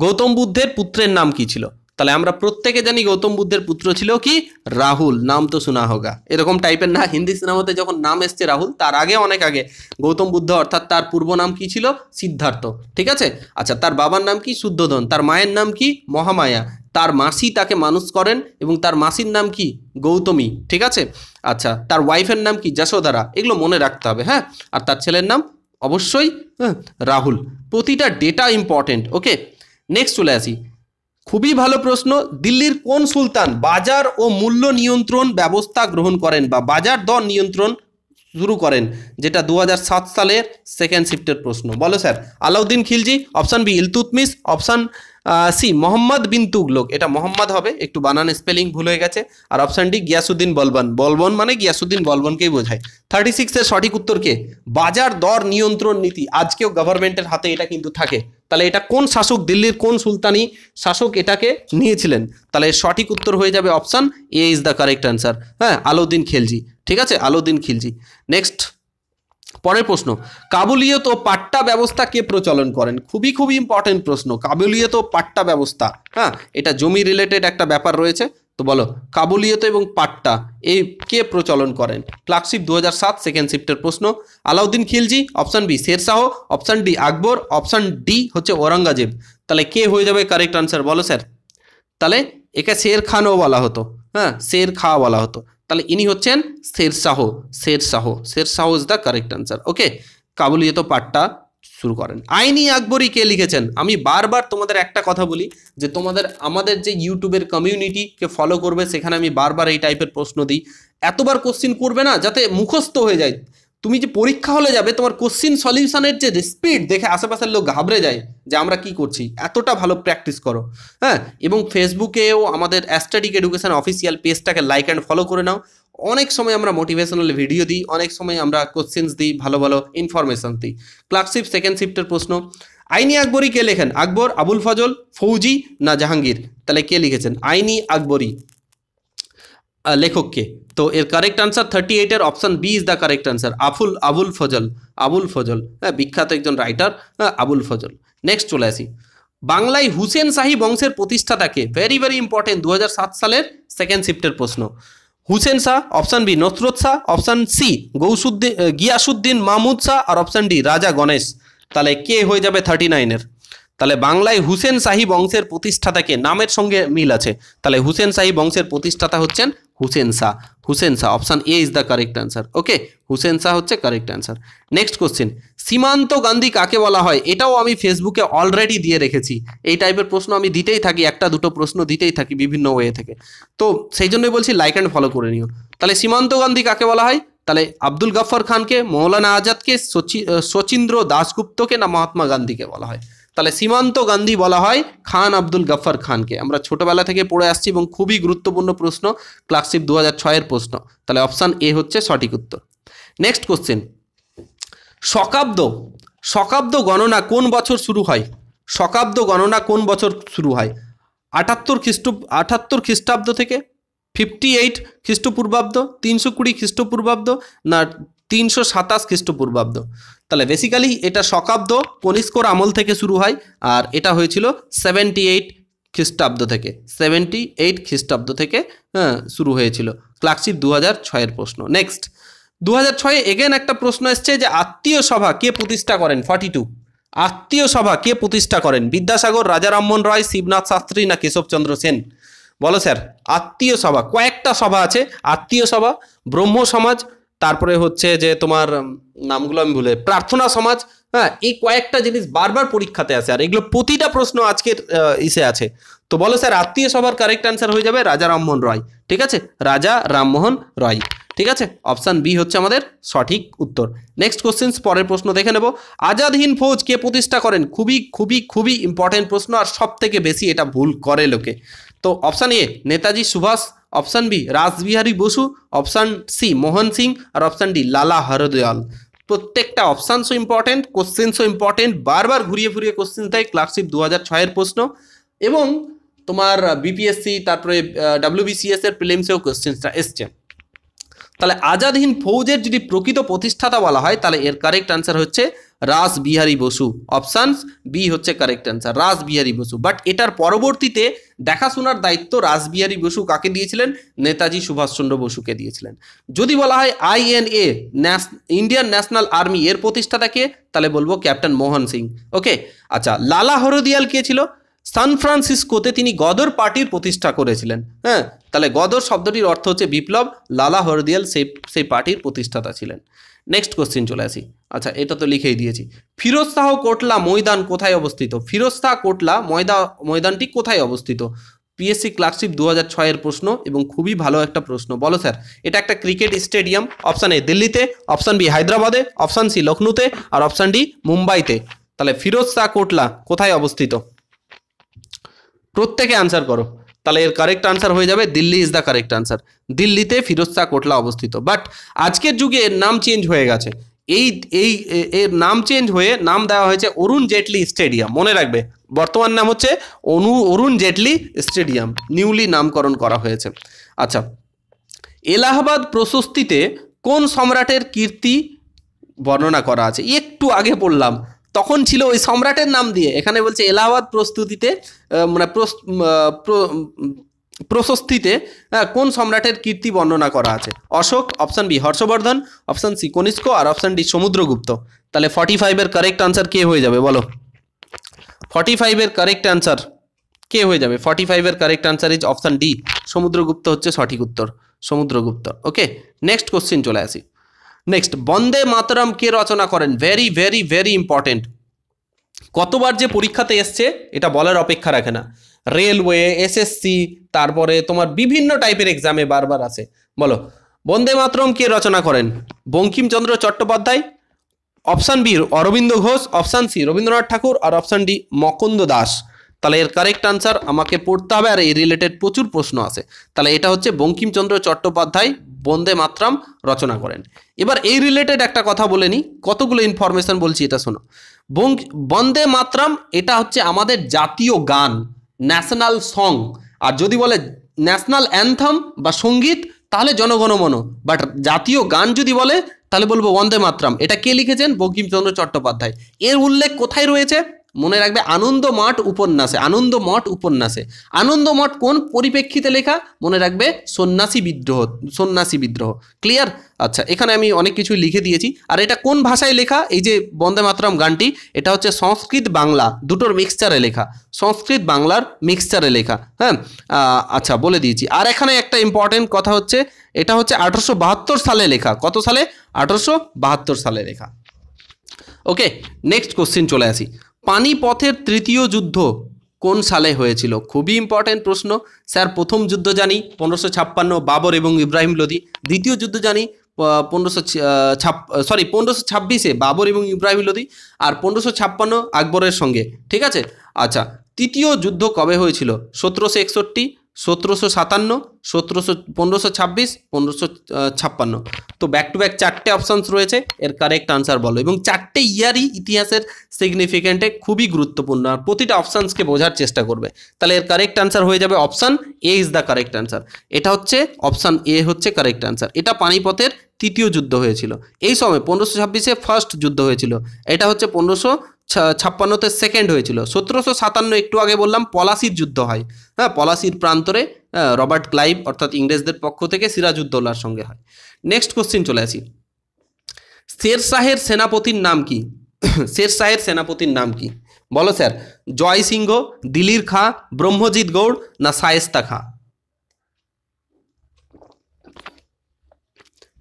গৌতম বুদ্ধের পুত্রের নাম কি ছিল তাহলে আমরা প্রত্যেকে জানি গৌতম বুদ্ধের পুত্র ছিল কি রাহুল নাম তো শোনা হোগা এরকম টাইপের না হিন্দি সিনেমাতে যখন নাম এসছে রাহুল তার আগে অনেক আগে গৌতম বুদ্ধ অর্থাৎ তার পূর্ব নাম কি ছিল সিদ্ধার্থ ঠিক আছে আচ্ছা তার বাবার নাম কি শুদ্ধোধন তার মায়ের নাম কি মহামায়া তার মাসি তাকে মানুষ করেন এবং তার মাসির নাম কি গৌতমী ঠিক আছে আচ্ছা তার ওয়াইফের নাম কি যশোধারা এগুলো মনে রাখতে হবে হ্যাঁ আর তার ছেলের নাম অবশ্যই হ্যাঁ, রাহুল প্রতিটা ডেটা ইম্পর্টেন্ট ওকে নেক্সট চলে আসি খুবই ভালো প্রশ্ন দিল্লির কোন সুলতান বাজার ও মূল্য নিয়ন্ত্রণ ব্যবস্থা গ্রহণ করেন বা বাজার দর নিয়ন্ত্রণ শুরু করেন যেটা দু সালের সেকেন্ড শিফটের প্রশ্ন বলো sir Alauddin Khilji option B Iltutmish option C Muhammad bin Tughlaq এটা মোহাম্মদ হবে একটু বানান স্পেলিং ভুল হয়ে গেছে আর অপশান ডি গিয়াসুদ্দিন বলবন বলবন মানে গিয়াসুদ্দিন বলবনকেই বোঝায় থার্টি সিক্সের সঠিক উত্তর কে বাজার দর নিয়ন্ত্রণ নীতি আজকেও গভর্নমেন্টের হাতে এটা কিন্তু থাকে তাহলে এটা কোন শাসক দিল্লির কোন সুলতানি শাসক এটাকে নিয়েছিলেন তাহলে সঠিক উত্তর হয়ে যাবে option A is the correct answer হ্যাঁ আলোদ্দিন খিলজি ঠিক আছে আলোদ্দিন খিলজি নেক্সট পরের প্রশ্ন কাবুলিয়ত ও পাট্টা ব্যবস্থা কে প্রচলন করেন খুবই খুবই ইম্পর্টেন্ট প্রশ্ন কাবুলিয়ত ও পাট্টা ব্যবস্থা হ্যাঁ এটা জমি রিলেটেড একটা ব্যাপার রয়েছে তো বলো কাবুলিয়ত এবং পাট্টা এই কে প্রচলন করেন ক্লার্কশিপ দু হাজার সাত সেকেন্ড শিফটের প্রশ্ন Alauddin Khilji option B Sher Shah option D Akbar option D হচ্ছে ঔরঙ্গজেব তাহলে কে হয়ে যাবে কারেক্ট আনসার বলো স্যার তাহলে একে শের খানও বলা হতো হ্যাঁ শের খা বলা হতো তাহলে ইনি হচ্ছেন Sher Shah Sher Shah Sher Shah is the correct answer okay কাবুলিয়ত পাঠটা শুরু করেন আইনি আকবরই কে লিখেছেন আমি বারবার তোমাদের একটা কথা বলি যে তোমাদের আমাদের যে ইউটিউবের কমিউনিটিকে ফলো করবে সেখানে আমি বারবার এই টাইপের প্রশ্ন দিই এতবার কোশ্চিন করবে না যাতে মুখস্থ হয়ে যায় তুমি যে পরীক্ষা হলে যাবে তোমার কোশ্চিন সলিউশনের যে স্পিড দেখে আশেপাশের লোক ঘাবড়ে যায় যে আমরা কি করছি এতটা ভালো প্র্যাকটিস করো হ্যাঁ এবং ফেসবুকেও আমাদের অ্যাস্টাটিক এডুকেশান অফিসিয়াল পেজটাকে লাইক অ্যান্ড ফলো করে নাও অনেক সময় আমরা মোটিভেশনাল ভিডিও দিই অনেক সময় আমরা কোশ্চেন্স দিই ভালো ভালো ইনফরমেশান দিই ক্লার্কশিপ সেকেন্ড শিফটের প্রশ্ন আইনি আকবরই কে লেখেন আকবর আবুল ফজল ফৌজি না জাহাঙ্গীর তাহলে কে লিখেছেন আইনি আকবরই লেখককে তো এর কারেক্ট আনসার থার্টি এইটের option B is the correct answer আফুল আবুল ফজল আবুল ফজল হ্যাঁ বিখ্যাত একজন রাইটার হ্যাঁ, আবুল ফজল নেক্সট চলে আসি বাংলায় হুসেন শাহী বংশের প্রতিষ্ঠাতাকে ভেরি ভেরি ইম্পর্টেন্ট দু সালের সেকেন্ড শিফটের প্রশ্ন Hussain Shah option B Nusrat Shah option C গৌসুদ্দিন গিয়াসুদ্দিন মাহমুদ শাহ আর অপশান ডি রাজা গণেশ তাহলে কে হয়ে যাবে থার্টি নাইনের তাহলে বাংলায় হুসেন শাহী বংশের প্রতিষ্ঠাতাকে নামের সঙ্গে মিল আছে তাহলে হুসেন শাহী বংশের প্রতিষ্ঠাতা হচ্ছেন Hussain Shah Hussain Shah option A is the correct answer okay Hussain Shah হচ্ছে কারেক্ট অ্যান্সার নেক্সট কোশ্চেন সীমান্ত গান্ধী কাকে বলা হয় এটাও আমি ফেসবুকে অলরেডি দিয়ে রেখেছি এই টাইপের প্রশ্ন আমি দিতেই থাকি একটা দুটো প্রশ্ন দিতেই থাকি বিভিন্ন ওয়ে থেকে তো সেই জন্যই বলছি লাইক অ্যান্ড ফলো করে নিও তাহলে সীমান্ত গান্ধী কাকে বলা হয় তাহলে আব্দুল গাফর খানকে মৌলানা আজাদকে সচিন্দ্র দাশগুপ্তকে না মহাত্মা গান্ধীকে বলা হয় তাহলে সীমান্ত গান্ধী বলা হয় খান আব্দুল গাফার খানকে আমরা ছোটবেলা থেকে পড়ে আসছি এবং খুবই গুরুত্বপূর্ণ প্রশ্ন ক্লাসশিপ দু হাজার প্রশ্ন তাহলে অপশান এ হচ্ছে সঠিক উত্তর নেক্সট কোশ্চেন শকাব্দ শকাব্দ গণনা কোন বছর শুরু হয় শকাব্দ গণনা কোন বছর শুরু হয় আটাত্তর খ্রিস্ট আটাত্তর খ্রিস্টাব্দ থেকে ফিফটি এইট খ্রিস্টপূর্বাব্দ তিনশো কুড়ি খ্রিস্টপূর্বাব্দ না তিনশো সাতাশ খ্রিস্টপূর্বাব্দ তাহলে বেসিক্যালি এটা শকাব্দ কনিষ্কর আমল থেকে শুরু হয় আর এটা হয়েছিল সেভেন্টি এইট খ্রিস্টাব্দ থেকে সেভেন্টি এইট খ্রিস্টাব্দ থেকে হ্যাঁ, শুরু হয়েছিল ক্লার্কশিপ দু হাজার ছয়ের প্রশ্ন নেক্সট দু হাজার ছয়ে এগেন একটা প্রশ্ন এসছে যে আত্মীয় সভা কে প্রতিষ্ঠা করেন ফর্টি টু আত্মীয় সভা কে প্রতিষ্ঠা করেন বিদ্যাসাগর রাজারামমোহন রায় শিবনাথ শাস্ত্রী না কেশবচন্দ্র সেন বলো স্যার আত্মীয় সভা কয়েকটা সভা আছে আত্মীয় সভা ব্রহ্ম সমাজ তারপরে হচ্ছে যে তোমার নামগুলো আমি ভুলে প্রার্থনা সমাজ হ্যাঁ এই কয়েকটা জিনিস বারবার পরীক্ষাতে আছে আর এগুলো প্রতিটা প্রশ্ন আজকের ইসে আছে তো বলো স্যার আত্মীয় সবার কারেক্ট অ্যান্সার হয়ে যাবে রাজা রামমোহন রয় ঠিক আছে রাজা রামমোহন রয় ঠিক আছে অপশান বি হচ্ছে আমাদের সঠিক উত্তর নেক্সট কোশ্চেন পরের প্রশ্ন দেখে নেব আজাদ হিন্দ ফৌজ কে প্রতিষ্ঠা করেন খুবই খুবই খুবই ইম্পর্টেন্ট প্রশ্ন আর সব থেকে বেশি এটা ভুল করে লোকে তো option A Netaji Subhash option B Rashbehari Basu option C Mohan Singh আর অপশান ডি লালা হরদয়াল প্রত্যেকটা সো ইম্পর্টেন্ট কোশ্চেন্সও ইম্পর্টেন্ট বারবার ঘুরিয়ে ফুরিয়ে কোশ্চেন দেয় ক্লাসশিপ দু হাজার ছয়ের প্রশ্ন এবং তোমার বিপিএসসি তারপরে ডাব্লিউবিসিএস এর প্রিলিমসেও কোশ্চেনটা এসছে তাহলে আজাদহীন ফৌজের যদি প্রকৃত প্রতিষ্ঠাতা বলা হয় তাহলে এর কারেক্ট আনসার হচ্ছে রাস বিহারী বসু অপশানস বি হচ্ছে correct answer Rashbehari Basu but এটার পরবর্তীতে দেখাশোনার দায়িত্ব রাসবিহারী বসু কাকে দিয়েছিলেন নেতাজি সুভাষচন্দ্র বসুকে দিয়েছিলেন যদি বলা হয় আইএনএ ইন্ডিয়ান ন্যাশনাল আর্মি এর প্রতিষ্ঠাতাকে তাহলে বলবো ক্যাপ্টেন মোহন সিং ওকে আচ্ছা লালা হরদিয়াল কে ছিল সান ফ্রান্সিসকোতে তিনি গদর পার্টির প্রতিষ্ঠা করেছিলেন হ্যাঁ তাহলে গদর শব্দটির অর্থ হচ্ছে বিপ্লব লালা হরদিয়াল সেই সেই পার্টির প্রতিষ্ঠাতা ছিলেন নেক্সট কোশ্চিন চলে আসি আচ্ছা এটা তো লিখেই দিয়েছি ফিরোজ শাহ কোটলা ময়দান কোথায় অবস্থিত ফিরোজ শাহ কোটলা ময়দা ময়দানটি কোথায় অবস্থিত পিএসসি ক্লার্কশিপ দু হাজার ছয়ের প্রশ্ন এবং খুবই ভালো একটা প্রশ্ন বলো স্যার এটা একটা ক্রিকেট স্টেডিয়াম অপশান এ দিল্লিতে অপশান বি হায়দ্রাবাদে অপশান সি লখনউতে আর অপশান ডি মুম্বাইতে তাহলে ফিরোজ শাহ কোটলা কোথায় অবস্থিত প্রত্যেকে আনসার করো তাহলে এর কারেক্ট আনসার হয়ে যাবে Delhi is the correct answer দিল্লিতে ফিরোজ শাহ কোটলা অবস্থিত বাট আজকের যুগে এর নাম চেঞ্জ হয়ে গেছে এই এই এর নাম চেঞ্জ হয়ে নাম দেওয়া হয়েছে অরুণ জেটলি স্টেডিয়াম মনে রাখবে বর্তমান নাম হচ্ছে অনু অরুণ জেটলি স্টেডিয়াম নিউলি নামকরণ করা হয়েছে আচ্ছা এলাহাবাদ প্রশস্তিতে কোন সম্রাটের কীর্তি বর্ণনা করা আছে একটু আগে পড়লাম তখন ছিল ওই সম্রাটের নাম দিয়ে এখানে বলছে এলাহাবাদ প্রস্তুতিতে মানে প্রশস্তিতে হ্যাঁ, কোন সম্রাটের কীর্তি বর্ণনা করা আছে Ashoka option B Harshavardhana option C Kanishka আর অপশান ডি সমুদ্রগুপ্ত তাহলে ফর্টি ফাইভের কারেক্ট আনসার কে হয়ে যাবে বলো ফর্টি ফাইভের কারেক্ট আনসার কে হয়ে যাবে ফর্টি ফাইভের correct answer is option D Samudragupta হচ্ছে সঠিক উত্তর সমুদ্রগুপ্ত ওকে নেক্সট কোশ্চিন চলে আসি নেক্সট বন্দে মাতরম কে রচনা করেন ভেরি ভেরি ভেরি ইম্পর্টেন্ট কতবার যে পরীক্ষাতে এসছে এটা বলার অপেক্ষা রাখে না রেলওয়ে এসএসসি তারপরে তোমার বিভিন্ন টাইপের এক্সামে বারবার আছে বলো বন্দে মাতরম কে রচনা করেন Bankimchandra Chattopadhyay option B Aurobindo Ghosh option C Rabindranath Thakur আর অপশান ডি মকন্দ দাস তাহলে এর কারেক্ট আনসার আমাকে পড়তে হবে আর এই রিলেটেড প্রচুর প্রশ্ন আছে তাহলে এটা হচ্ছে বঙ্কিমচন্দ্র চট্টোপাধ্যায় বন্দে মাতরাম রচনা করেন এবার এই রিলেটেড একটা কথা বলে নিই কতগুলো ইনফরমেশন বলছি এটা শোনো বন্দে মাতরাম এটা হচ্ছে আমাদের জাতীয় গান ন্যাশনাল সং আর যদি বলে ন্যাশনাল অ্যান্থাম বা সঙ্গীত তাহলে জনগণমন বাট জাতীয় গান যদি বলে তাহলে বলবো বন্দে মাতরাম এটা কে লিখেছেন বঙ্কিমচন্দ্র চট্টোপাধ্যায় এর উল্লেখ কোথায় রয়েছে মনে রাখবে আনন্দ মঠ উপন্যাসে আনন্দ মঠ উপন্যাসে আনন্দ মঠ কোন পরিপ্রেক্ষিতে লেখা মনে রাখবে সন্ন্যাসী বিদ্রোহ সন্ন্যাসী বিদ্রোহ ক্লিয়ার আচ্ছা এখানে আমি অনেক কিছু লিখে দিয়েছি আর এটা কোন ভাষায় লেখা এই যে বন্দে মাতরম গানটি এটা হচ্ছে সংস্কৃত বাংলা দুটোর মিক্সচারে লেখা সংস্কৃত বাংলার মিক্সচারে লেখা হ্যাঁ আচ্ছা বলে দিয়েছি আর এখানে একটা ইম্পর্টেন্ট কথা হচ্ছে এটা হচ্ছে আঠারোশো সালে লেখা কত সালে আঠারোশো সালে লেখা ওকে নেক্সট কোশ্চিন চলে আসি পানিপথের তৃতীয় যুদ্ধ কোন সালে হয়েছিল খুবই ইম্পর্টেন্ট প্রশ্ন স্যার প্রথম যুদ্ধ জানি পনেরোশো ছাপ্পান্ন বাবর এবং ইব্রাহিম লোদি দ্বিতীয় যুদ্ধ জানি পনেরোশো ছাপ সরি পনেরোশো ছাব্বিশে বাবর এবং ইব্রাহিম লোদি আর পনেরোশো ছাপ্পান্ন আকবরের সঙ্গে ঠিক আছে আচ্ছা তৃতীয় যুদ্ধ কবে হয়েছিল সতেরোশো একষট্টি সতেরোশো সাতান্ন সতেরোশো পনেরোশো ছাব্বিশ পনেরোশো ছাপ্পান্ন তো ব্যাক টু ব্যাক চারটে অপশানস রয়েছে এর কারেক্ট আনসার বলো এবং চারটে ইয়ারই ইতিহাসের সিগনিফিকেন্টে খুবই গুরুত্বপূর্ণ আর প্রতিটা অপশানসকে বোঝার চেষ্টা করবে তাহলে এর কারেক্ট আনসার হয়ে যাবে option A is the correct answer এটা হচ্ছে অপশান এ হচ্ছে কারেক্ট আনসার এটা পানিপথের তৃতীয় যুদ্ধ হয়েছিল এই সময় পনেরোশো ছাব্বিশে ফার্স্ট যুদ্ধ হয়েছিল এটা হচ্ছে পনেরোশো ছাপ্পান্নতে সেকেন্ড হয়েছিল সতেরোশো সাতান্ন একটু আগে বললাম পলাশির যুদ্ধ হয় হ্যাঁ পলাশির প্রান্তরে হ্যাঁ, রবার্ট ক্লাইভ অর্থাৎ ইংরেজদের পক্ষ থেকে সিরাজউদ্দৌলার সঙ্গে হয় নেক্সট কোশ্চিন চলে আসি শেরশাহের সেনাপতির নাম কি শেরশাহের সেনাপতির নাম কি বলো স্যার জয় সিংহ দিলির খা ব্রহ্মজিৎ গৌড় না সায়েস্তা খা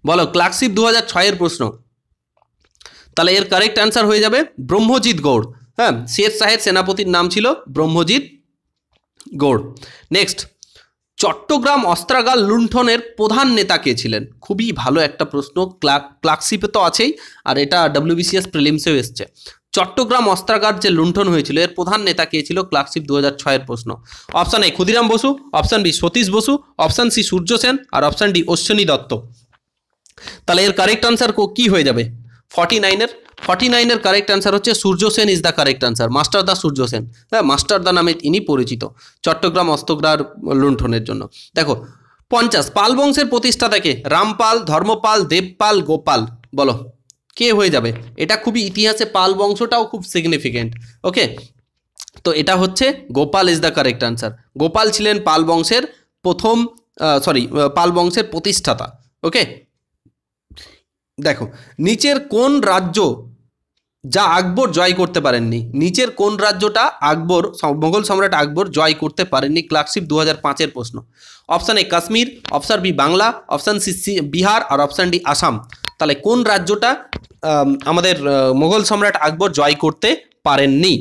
বলো ক্লার্কশিপ দু হাজার ছয়ের প্রশ্ন তাহলে এর কারেক্ট অ্যান্সার হয়ে যাবে ব্রহ্মজিৎ গৌড় হ্যাঁ শের শাহের সেনাপতির নাম ছিল ব্রহ্মজিৎ গৌড় নেক্সট চট্টগ্রাম অস্ত্রাগার লুণ্ঠনের প্রধান নেতা কে ছিলেন খুবই ভালো একটা প্রশ্ন ক্লাক ক্লার্কশিপে তো আছেই আর এটা ডাব্লিউবিসিএস প্রিলিমসেও এসছে চট্টগ্রাম অস্ত্রাগার যে লুণ্ঠন হয়েছিল এর প্রধান নেতা কে ছিল ক্লার্কশিপ দু হাজার ছয়ের প্রশ্ন option A Khudiram Basu option B Satish Basu option C Surya Sen আর অপশান ডি অশ্বিনী দত্ত তাহলে এর কারেক্ট আনসার কি হয়ে যাবে ফর্টি নাইনের ফর্টি নাইনের কারেক্ট অ্যান্সার হচ্ছে Surya Sen is the correct answer master da Surya Sen হ্যাঁ মাস্টার দা নামে ইনি পরিচিত চট্টগ্রাম অস্তগ্রার লুণ্ঠনের জন্য দেখো পঞ্চাশ পাল বংশের প্রতিষ্ঠাতাকে রামপাল ধর্মপাল দেবপাল গোপাল বলো কে হয়ে যাবে এটা খুবই ইতিহাসে পাল বংশটাও খুব সিগনিফিকেন্ট ওকে তো এটা হচ্ছে Gopal is the correct answer Gopal ছিলেন পাল বংশের প্রথম সরি পাল বংশের প্রতিষ্ঠাতা ওকে দেখো নিচের কোন রাজ্য যা আকবর জয় করতে পারেননি নিচের কোন রাজ্যটা আকবর মোগল সম্রাট আকবর জয় করতে পারেননি ক্লার্কশিপ দু হাজার পাঁচের প্রশ্ন option A Kashmir option B Bangla option C Bihar আর অপশান ডি আসাম তাহলে কোন রাজ্যটা আমাদের মোগল সম্রাট আকবর জয় করতে পারেননি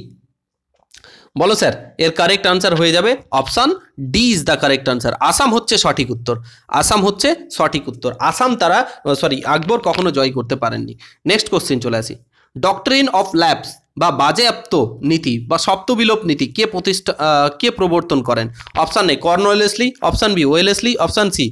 বলো স্যার এর কারেক্ট আনসার হয়ে যাবে option D is the correct answer Assam হচ্ছে সঠিক উত্তর আসাম হচ্ছে সঠিক উত্তর আসাম তারা সরি আকবর কখনো জয় করতে পারেননি নেক্সট কোশ্চেন চলে আসি ডক্টরিন অফ ল্যাবস বা বাজেয়াপ্ত নীতি বা সপ্তবিলোপ নীতি কে প্রতিষ্ঠা কে প্রবর্তন করেন option A Cornwallis option B Wellesley option C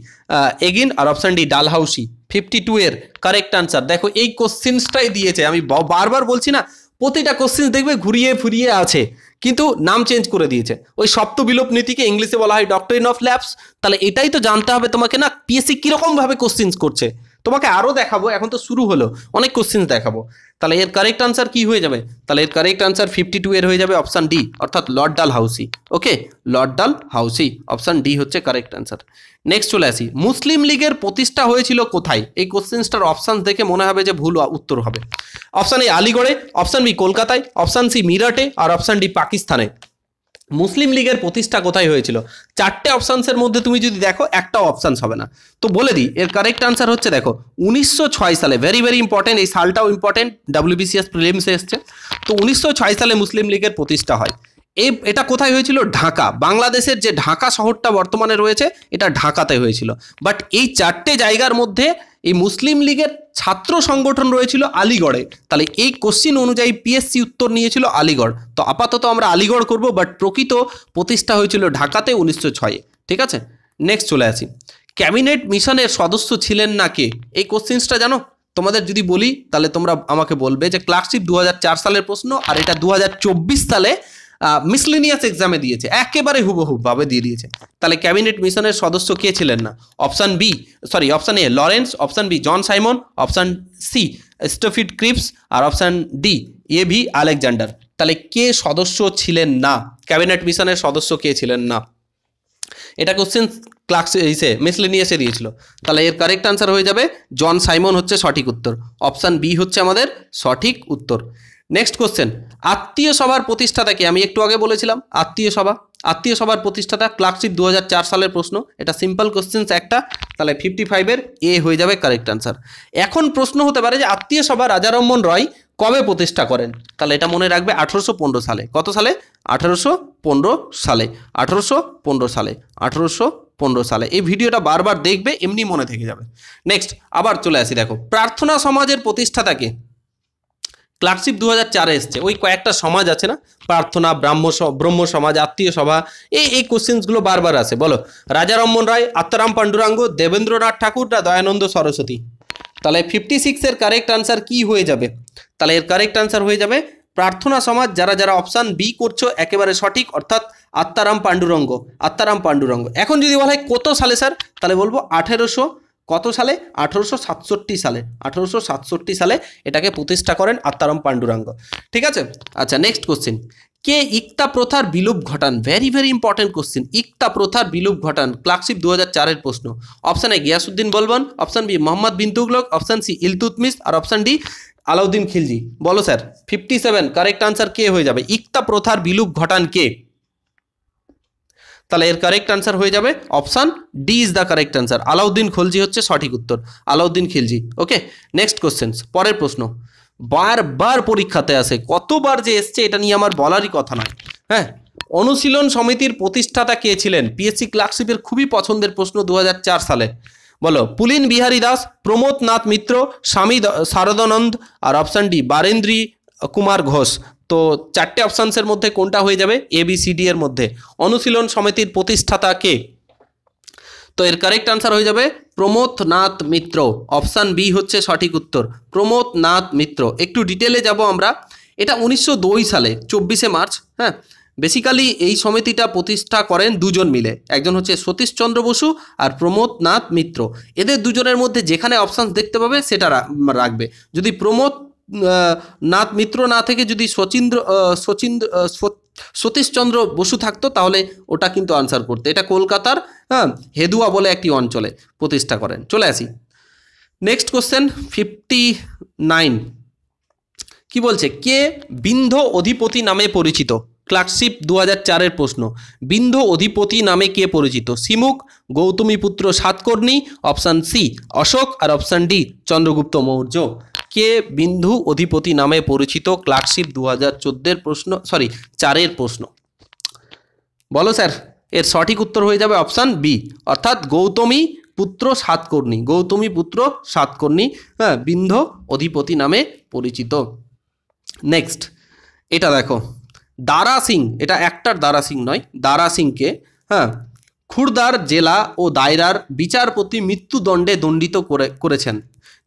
এগিন আর option D Dalhousie fifty two এর কারেক্ট আনসার দেখো এই কোশ্চেন্সটাই দিয়েছে আমি বারবার বলছি না প্রতিটা কোশ্চেন দেখবে ঘুরিয়ে ফিরিয়ে আছে কিন্তু নাম চেঞ্জ করে দিয়েছে ওই সপ্ত বিলোপ নীতিকে ইংলিশে বলা হয় ডক্টরিন অফ ল্যাবস তাহলে এটাই তো জানতে হবে তোমাকে না পিএসসি কীরকমভাবে কোশ্চেন্স করছে তোমাকে আরও দেখাবো এখন তো শুরু হলো অনেক কোশ্চেন্স দেখাবো তাহলে এর কারেক্ট আনসার কি হয়ে যাবে তাহলে এর কারেক্ট আনসার ফিফটি টু এর হয়ে যাবে অপশান ডি অর্থাৎ লর্ড ডাল হাউসি okay lord Dalhousie option D হচ্ছে কারেক্ট আনসার নেক্সট চলে আসি মুসলিম লীগের প্রতিষ্ঠা হয়েছিল কোথায় এই কোশ্চেন্সটার অপশান দেখে মনে হবে যে ভুল উত্তর হবে অপশান এ আলিগড়ে অপশান বি কলকাতায় অপশান সি মিরাটে আর অপশান ডি পাকিস্তানে মুসলিম লীগের প্রতিষ্ঠা কোথায় হয়েছিল চারটে অপশানসের মধ্যে তুমি যদি দেখো একটাও অপশানস হবে না তো বলে দিই এর কারেক্ট আনসার হচ্ছে দেখো উনিশশো সালে ভেরি ভেরি ইম্পর্টেন্ট এই সালটাও ইম্পর্টেন্ট ডাব্লিউবিসিএস প্রিলিমসে এসছে তো উনিশশো সালে মুসলিম লীগের প্রতিষ্ঠা হয় এই এটা কোথায় হয়েছিল ঢাকা বাংলাদেশের যে ঢাকা শহরটা বর্তমানে রয়েছে এটা ঢাকাতে হয়েছিল বাট এই চারটে জায়গার মধ্যে এই মুসলিম লীগের ছাত্র সংগঠন রয়েছিল আলিগড়ে তাহলে এই কোশ্চিন অনুযায়ী পিএসসি উত্তর নিয়েছিল আলিগড় তো আপাতত আমরা আলিগড় করব বাট প্রকৃত প্রতিষ্ঠা হয়েছিল ঢাকাতে উনিশশো ছয়ে ঠিক আছে নেক্সট চলে আসি ক্যাবিনেট মিশনের সদস্য ছিলেন না কে এই কোশ্চিনসটা জানো তোমাদের যদি বলি তাহলে তোমরা আমাকে বলবে যে ক্লার্কশিপ দু সালের প্রশ্ন আর এটা দু সালে মিসলিনিয়াস এক্সামে দিয়েছে একেবারে হুবহুবভাবে দিয়ে দিয়েছে তাহলে ক্যাবিনেট মিশনের সদস্য কে ছিলেন না option B sorry option A Lawrence option B John Simon option C Stafford Cripps আর option D A V Alexander তাহলে কে সদস্য ছিলেন না ক্যাবিনেট মিশনের সদস্য কে ছিলেন না এটা কোশ্চেন ক্লাক্স ইসে মিসলিনিয়াসে দিয়েছিল তাহলে এর কারেক্ট আনসার হয়ে যাবে জন সাইমন হচ্ছে সঠিক উত্তর অপশান বি হচ্ছে আমাদের সঠিক উত্তর নেক্সট কোশ্চেন আত্মীয় সভার প্রতিষ্ঠাতাকে আমি একটু আগে বলেছিলাম আত্মীয় সভা আত্মীয় সভার প্রতিষ্ঠাতা ক্লার্কশিপ দু সালের প্রশ্ন এটা সিম্পল কোশ্চেন্স একটা তাহলে ফিফটি ফাইভের এ হয়ে যাবে কারেক্ট অ্যান্সার এখন প্রশ্ন হতে পারে যে আত্মীয় সভা রাজারম্মন রয় কবে প্রতিষ্ঠা করেন তাহলে এটা মনে রাখবে আঠেরোশো সালে কত সালে আঠেরোশো সালে আঠেরোশো সালে আঠেরোশো পনেরো সালে এই ভিডিওটা বারবার দেখবে এমনি মনে থেকে যাবে নেক্সট আবার চলে আসি দেখো প্রার্থনা সমাজের প্রতিষ্ঠাতাকে ক্লার্কশিপ দু হাজার চারে এসছে ওই কয়েকটা সমাজ আছে না প্রার্থনা ব্রাহ্ম ব্রহ্ম সমাজ আত্মীয় সভা এই এই কোশ্চেন্সগুলো বারবার আসে বলো রাজা রায় আত্মারাম পাণ্ডুরাঙ্গ দেবেন্দ্রনাথ ঠাকুর না দয়ানন্দ সরস্বতী তাহলে ফিফটি সিক্সের কারেক্ট আনসার কি হয়ে যাবে তাহলে এর কারেক্ট আনসার হয়ে যাবে প্রার্থনা সমাজ যারা যারা অপশান বি করছো একেবারে সঠিক অর্থাৎ আত্মারাম পাণ্ডুরঙ্গ আত্মারাম পাণ্ডুরঙ্গ এখন যদি বলা হয় কত সালে স্যার তাহলে বলবো আঠেরোশো কত সালে আঠেরোশো সালে আঠেরোশো সালে এটাকে প্রতিষ্ঠা করেন আত্মারাম পাণ্ডুরাঙ্গ ঠিক আছে আচ্ছা নেক্সট কোশ্চেন কে ইক্তা প্রথার বিলুপ ঘটান ভেরি ভেরি ইম্পর্টেন্ট কোশ্চেন ইক্তা প্রথার বিলুপ ঘটান ক্লাকশিপ দু হাজার প্রশ্ন option A Ghiyasuddin Balban option B Muhammad bin Tughlaq option C Iltutmish আর অপশান ডি আলাউদ্দিন খিলজি বলো sir fifty seven correct answer কে হয়ে যাবে ইক্তা প্রথার বিলুপ ঘটান কে তাহলে এর কারেক্ট আনসার হয়ে যাবে option D is the correct answer Alauddin Khalji হচ্ছে সঠিক উত্তর Alauddin Khilji okay next questions পরের প্রশ্ন বারবার পরীক্ষাতে আসে কতবার যে এসছে এটা নিয়ে আমার বলারই কথা নয় হ্যাঁ অনুশীলন সমিতির প্রতিষ্ঠাতা কে ছিলেন পিএসসি ক্লার্কশিপের খুবই পছন্দের প্রশ্ন দু সালে বলো পুলিন বিহারী দাস প্রমোদনাথ মিত্র স্বামী শারদানন্দ আর অপশান ডি বারেন্দ্রী কুমার ঘোষ তো চারটে অপশানসের মধ্যে কোনটা হয়ে যাবে এ বি সি ডি এর মধ্যে অনুশীলন সমিতির প্রতিষ্ঠাতা কে তো এর কারেক্ট আনসার হয়ে যাবে প্রমোদনাথ মিত্র অপশান বি হচ্ছে সঠিক উত্তর প্রমোদনাথ মিত্র একটু ডিটেলে যাব আমরা এটা উনিশশো সালে চব্বিশে মার্চ হ্যাঁ বেসিক্যালি এই সমিতিটা প্রতিষ্ঠা করেন দুজন মিলে একজন হচ্ছে সতীশচন্দ্র বসু আর প্রমোদনাথ মিত্র এদের দুজনের মধ্যে যেখানে অপশান দেখতে পাবে সেটা রাখবে যদি প্রমোদ নাথ মিত্র না থেকে যদি শচীন্দ্র শচীন্দ্র সতীশচন্দ্র বসু থাকতো তাহলে ওটা কিন্তু আনসার করতে এটা কলকাতার হ্যাঁ হেদুয়া বলে একটি অঞ্চলে প্রতিষ্ঠা করেন চলে আসি নেক্সট কোশ্চেন ফিফটি নাইন কি বলছে কে বিন্ধ অধিপতি নামে পরিচিত ক্লার্কশিপ দু চারের প্রশ্ন বিন্ধ অধিপতি নামে কে পরিচিত সিমুক গৌতমীপুত্র সাতকর্ণী অপশান সি অশোক আর অপশান ডি চন্দ্রগুপ্ত মৌর্য কে বিন্ধু অধিপতি নামে পরিচিত ক্লার্কশিপ দু হাজার প্রশ্ন সরি চারের প্রশ্ন বলো স্যার এর সঠিক উত্তর হয়ে যাবে অপশান বি অর্থাৎ গৌতমী পুত্র সাতকর্ণী গৌতমী পুত্র সাতকর্ণী হ্যাঁ বিন্ধ অধিপতি নামে পরিচিত নেক্সট এটা দেখো দারা সিং এটা একটার দারা সিং নয় দারা সিংকে হ্যাঁ খুরদার জেলা ও দায়রার বিচারপতি মৃত্যুদণ্ডে দণ্ডিত করে করেছেন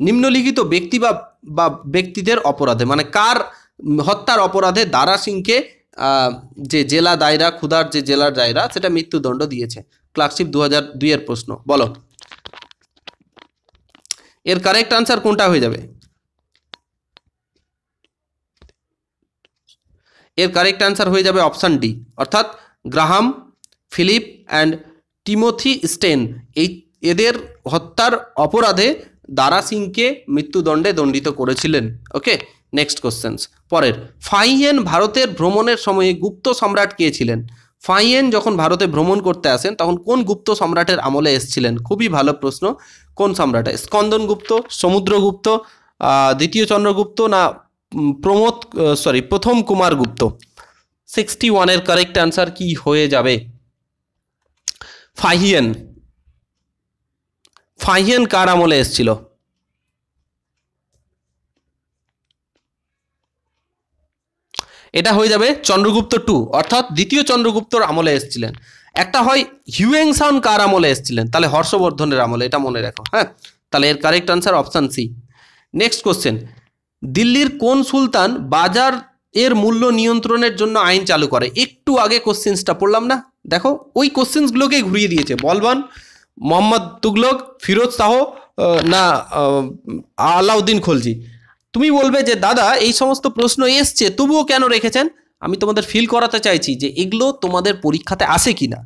নিম্নলিখিত ব্যক্তি বা বা ব্যক্তিদের অপরাধে মানে কার হত্যার অপরাধে দারা সিংকে যে জেলা দায়রা ক্ষুধার যে জেলার দায়রা সেটা মৃত্যুদণ্ড দিয়েছে ক্লার্কশিপ দু হাজার দুইয়ের প্রশ্ন বলো এর কারেক্ট আনসার কোনটা হয়ে যাবে এর কারেক্ট আনসার হয়ে যাবে অপশান ডি অর্থাৎ Graham Philip and Timothy Staines এই এদের হত্যার অপরাধে দারা সিংকে মৃত্যুদণ্ডে দণ্ডিত করেছিলেন ওকে নেক্সট কোশ্চেন্স পরের ফাইয়েন ভারতের ভ্রমণের সময়ে গুপ্ত সম্রাট কে ছিলেন ফাইয়েন যখন ভারতে ভ্রমণ করতে আসেন তখন কোন গুপ্ত সম্রাটের আমলে এসছিলেন খুবই ভালো প্রশ্ন কোন সম্রাটে স্কন্দনগুপ্ত সমুদ্রগুপ্ত দ্বিতীয় চন্দ্রগুপ্ত না প্রমোদ সরি প্রথম কুমার গুপ্ত সিক্সটি ওয়ানের কারেক্ট অ্যান্সার কি হয়ে যাবে ফাহিয়েন ফাহিয়ান কার আমলে এসছিল এটা হয়ে যাবে চন্দ্রগুপ্ত টু অর্থাৎ দ্বিতীয় চন্দ্রগুপ্তর আমলে এসেছিলেন একটা হয় হিউয়েংসান কার আমলে এসেছিলেন তাহলে হর্ষবর্ধনের আমলে এটা মনে রাখো হ্যাঁ তাহলে এর correct answer option C next question দিল্লির কোন সুলতান বাজার এর মূল্য নিয়ন্ত্রণের জন্য আইন চালু করে একটু আগে কোশ্চেন্সটা পড়লাম না দেখো ওই কোশ্চেন্সগুলোকেই ঘুরিয়ে দিয়েছে বলবান মোহাম্মদ তুগলক ফিরোজ শাহ না আলাউদ্দিন খলজি তুমি বলবে যে দাদা এই সমস্ত প্রশ্ন এসছে তবুও কেন রেখেছেন আমি তোমাদের ফিল করাতে চাইছি যে এগুলো তোমাদের পরীক্ষাতে আসে কি না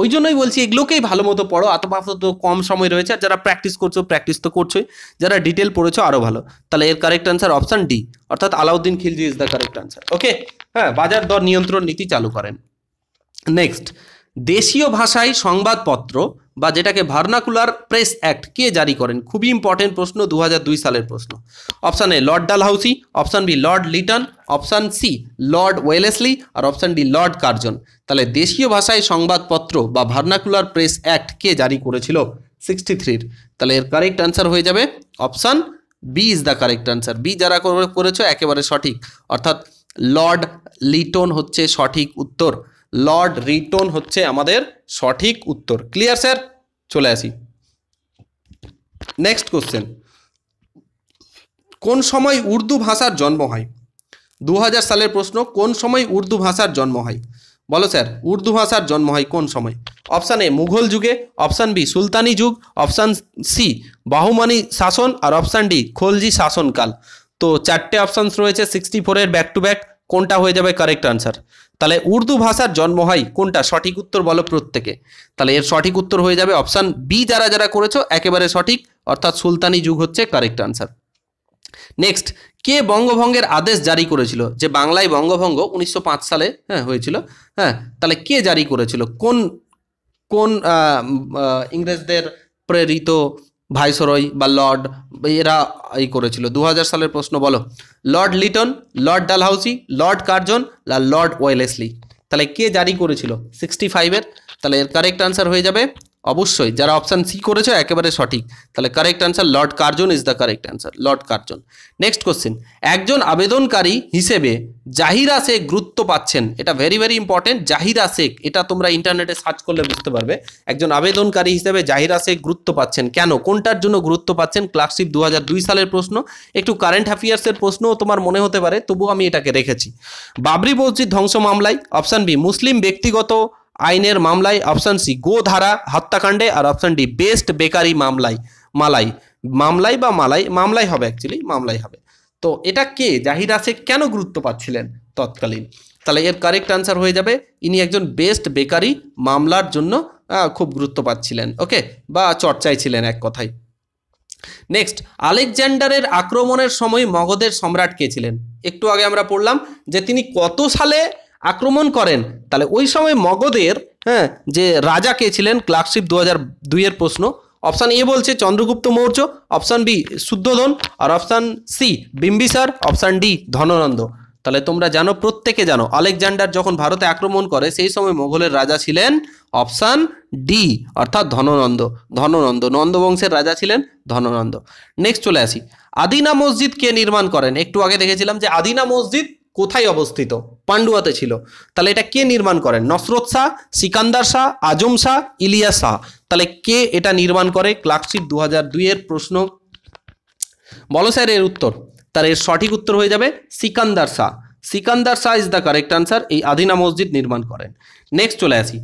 ওই জন্যই বলছি এগুলোকেই ভালো মতো পড়ো আত তো কম সময় রয়েছে আর যারা প্র্যাকটিস করছো প্র্যাকটিস তো করছোই যারা ডিটেল পড়েছো আরও ভালো তাহলে এর কারেক্ট আনসার অপশান ডি অর্থাৎ Alauddin Khilji is the correct answer okay হ্যাঁ বাজার দর নিয়ন্ত্রণ নীতি চালু করেন নেক্সট দেশীয় ভাষায় সংবাদপত্র বা যেটাকে ভার্নাকুলার প্রেস অ্যাক্ট কে জারি করেন খুবই ইম্পর্টেন্ট প্রশ্ন দু সালের প্রশ্ন option A lord Dalhousie option B lord Lytton option C lord Wellesley আর অপশান ডি লর্ড কার্জন তাহলে দেশীয় ভাষায় সংবাদপত্র বা ভার্নাকুলার প্রেস অ্যাক্ট কে জারি করেছিল সিক্সটি থ্রির তাহলে এর কারেক্ট অ্যান্সার হয়ে যাবে option B is the correct answer B যারা করেছো একেবারে সঠিক অর্থাৎ লর্ড লিটন হচ্ছে সঠিক উত্তর লর্ড রিটন হচ্ছে আমাদের সঠিক উত্তর ক্লিয়ার স্যার চলে আসি নেক্সট কোশ্চেন কোন সময় উর্দু ভাষার জন্ম হয় দু সালের প্রশ্ন কোন সময় উর্দু ভাষার জন্ম হয় বলো স্যার উর্দু ভাষার জন্ম হয় কোন সময় অপশান এ মুঘল যুগে অপশান বি সুলতানি যুগ অপশান সি বাহুমানি শাসন আর অপশান ডি খলজি শাসনকাল তো চারটে অপশানস রয়েছে সিক্সটি ফোরের ব্যাক টু ব্যাক কোনটা হয়ে যাবে কারেক্ট আনসার তাহলে উর্দু ভাষার জন্ম হয় কোনটা সঠিক উত্তর বলো প্রত্যেকে তাহলে এর সঠিক উত্তর হয়ে যাবে অপশান বি যারা যারা করেছো একেবারে সঠিক অর্থাৎ সুলতানি যুগ হচ্ছে কারেক্ট আনসার নেক্সট কে বঙ্গভঙ্গের আদেশ জারি করেছিল যে বাংলায় বঙ্গভঙ্গ উনিশশো সালে হ্যাঁ হয়েছিল হ্যাঁ তাহলে কে জারি করেছিল কোন কোন ইংরেজদের প্রেরিত ভাইসরয় বা লর্ড এরা এই করেছিল দু সালের প্রশ্ন বলো lord Lytton lord Dalhousie lord Curzon আর লর্ড ওয়েলেসলি তাহলে কে জারি করেছিল সিক্সটি ফাইভের তাহলে এর কারেক্ট আনসার হয়ে যাবে অবশ্যই যারা অপশান সি করেছে একেবারে সঠিক তাহলে correct answer lord Curzon is the correct answer lord Curzon next question একজন আবেদনকারী হিসেবে জাহিরা শেখ গুরুত্ব পাচ্ছেন এটা very very important Zahira Sheikh এটা তোমরা ইন্টারনেটে সার্চ করলে বুঝতে পারবে একজন আবেদনকারী হিসেবে জাহিরা শেখ গুরুত্ব পাচ্ছেন কেন কোনটার জন্য গুরুত্ব পাচ্ছেন ক্লাসশিপ দু দুই সালের প্রশ্ন একটু কারেন্ট অ্যাফেয়ার্সের প্রশ্নও তোমার মনে হতে পারে তবু আমি এটাকে রেখেছি বাবরি মসজিদ ধ্বংস মামলায় অপশান বি মুসলিম ব্যক্তিগত আইনের মামলায় অপশান সি গো ধারা হত্যাকাণ্ডে আর অপশান ডি বেস্ট বেকারি মামলায় মালাই মামলাই বা মালাই মামলাই হবে অ্যাকচুয়ালি মামলাই হবে তো এটা কে জাহিদ আসে কেন গুরুত্ব পাচ্ছিলেন তৎকালীন তাহলে এর কারেক্ট আনসার হয়ে যাবে ইনি একজন বেস্ট বেকারি মামলার জন্য খুব গুরুত্ব পাচ্ছিলেন ওকে বা চর্চায় ছিলেন এক কথায় নেক্সট আলেকজান্ডারের আক্রমণের সময় মগধের সম্রাট কে ছিলেন একটু আগে আমরা পড়লাম যে তিনি কত সালে আক্রমণ করেন তাহলে ওই সময় মগধের হ্যাঁ যে রাজা কে ছিলেন ক্লার্কশিপ দু হাজার দুইয়ের প্রশ্ন অপশান এ বলছে চন্দ্রগুপ্ত মৌর্য অপশান বি শুদ্ধোধন আর option C Bimbisara option D Dhanananda তাহলে তোমরা জানো প্রত্যেকে জানো আলেকজান্ডার যখন ভারতে আক্রমণ করে সেই সময় মোগলের রাজা ছিলেন অপশান ডি অর্থাৎ ধননন্দ ধননন্দ নন্দবংশের রাজা ছিলেন ধননন্দ নেক্সট চলে আসি আদিনা মসজিদ কে নির্মাণ করেন একটু আগে দেখেছিলাম যে আদিনা মসজিদ কোথায় অবস্থিত পান্ডুয়াতে ছিল তাহলে এটা কে নির্মাণ করেন নসরত শাহ সিকান্দার শাহ আজম শাহ ইলিয়া শাহ তাহলে কে এটা নির্মাণ করে ক্লাকশিট দু হাজার দুইয়ের প্রশ্ন বলো স্যার এর উত্তর তার এর সঠিক উত্তর হয়ে যাবে Sikandar Shah Sikandar Shah is the correct answer এই আদিনা মসজিদ নির্মাণ করেন নেক্সট চলে আসি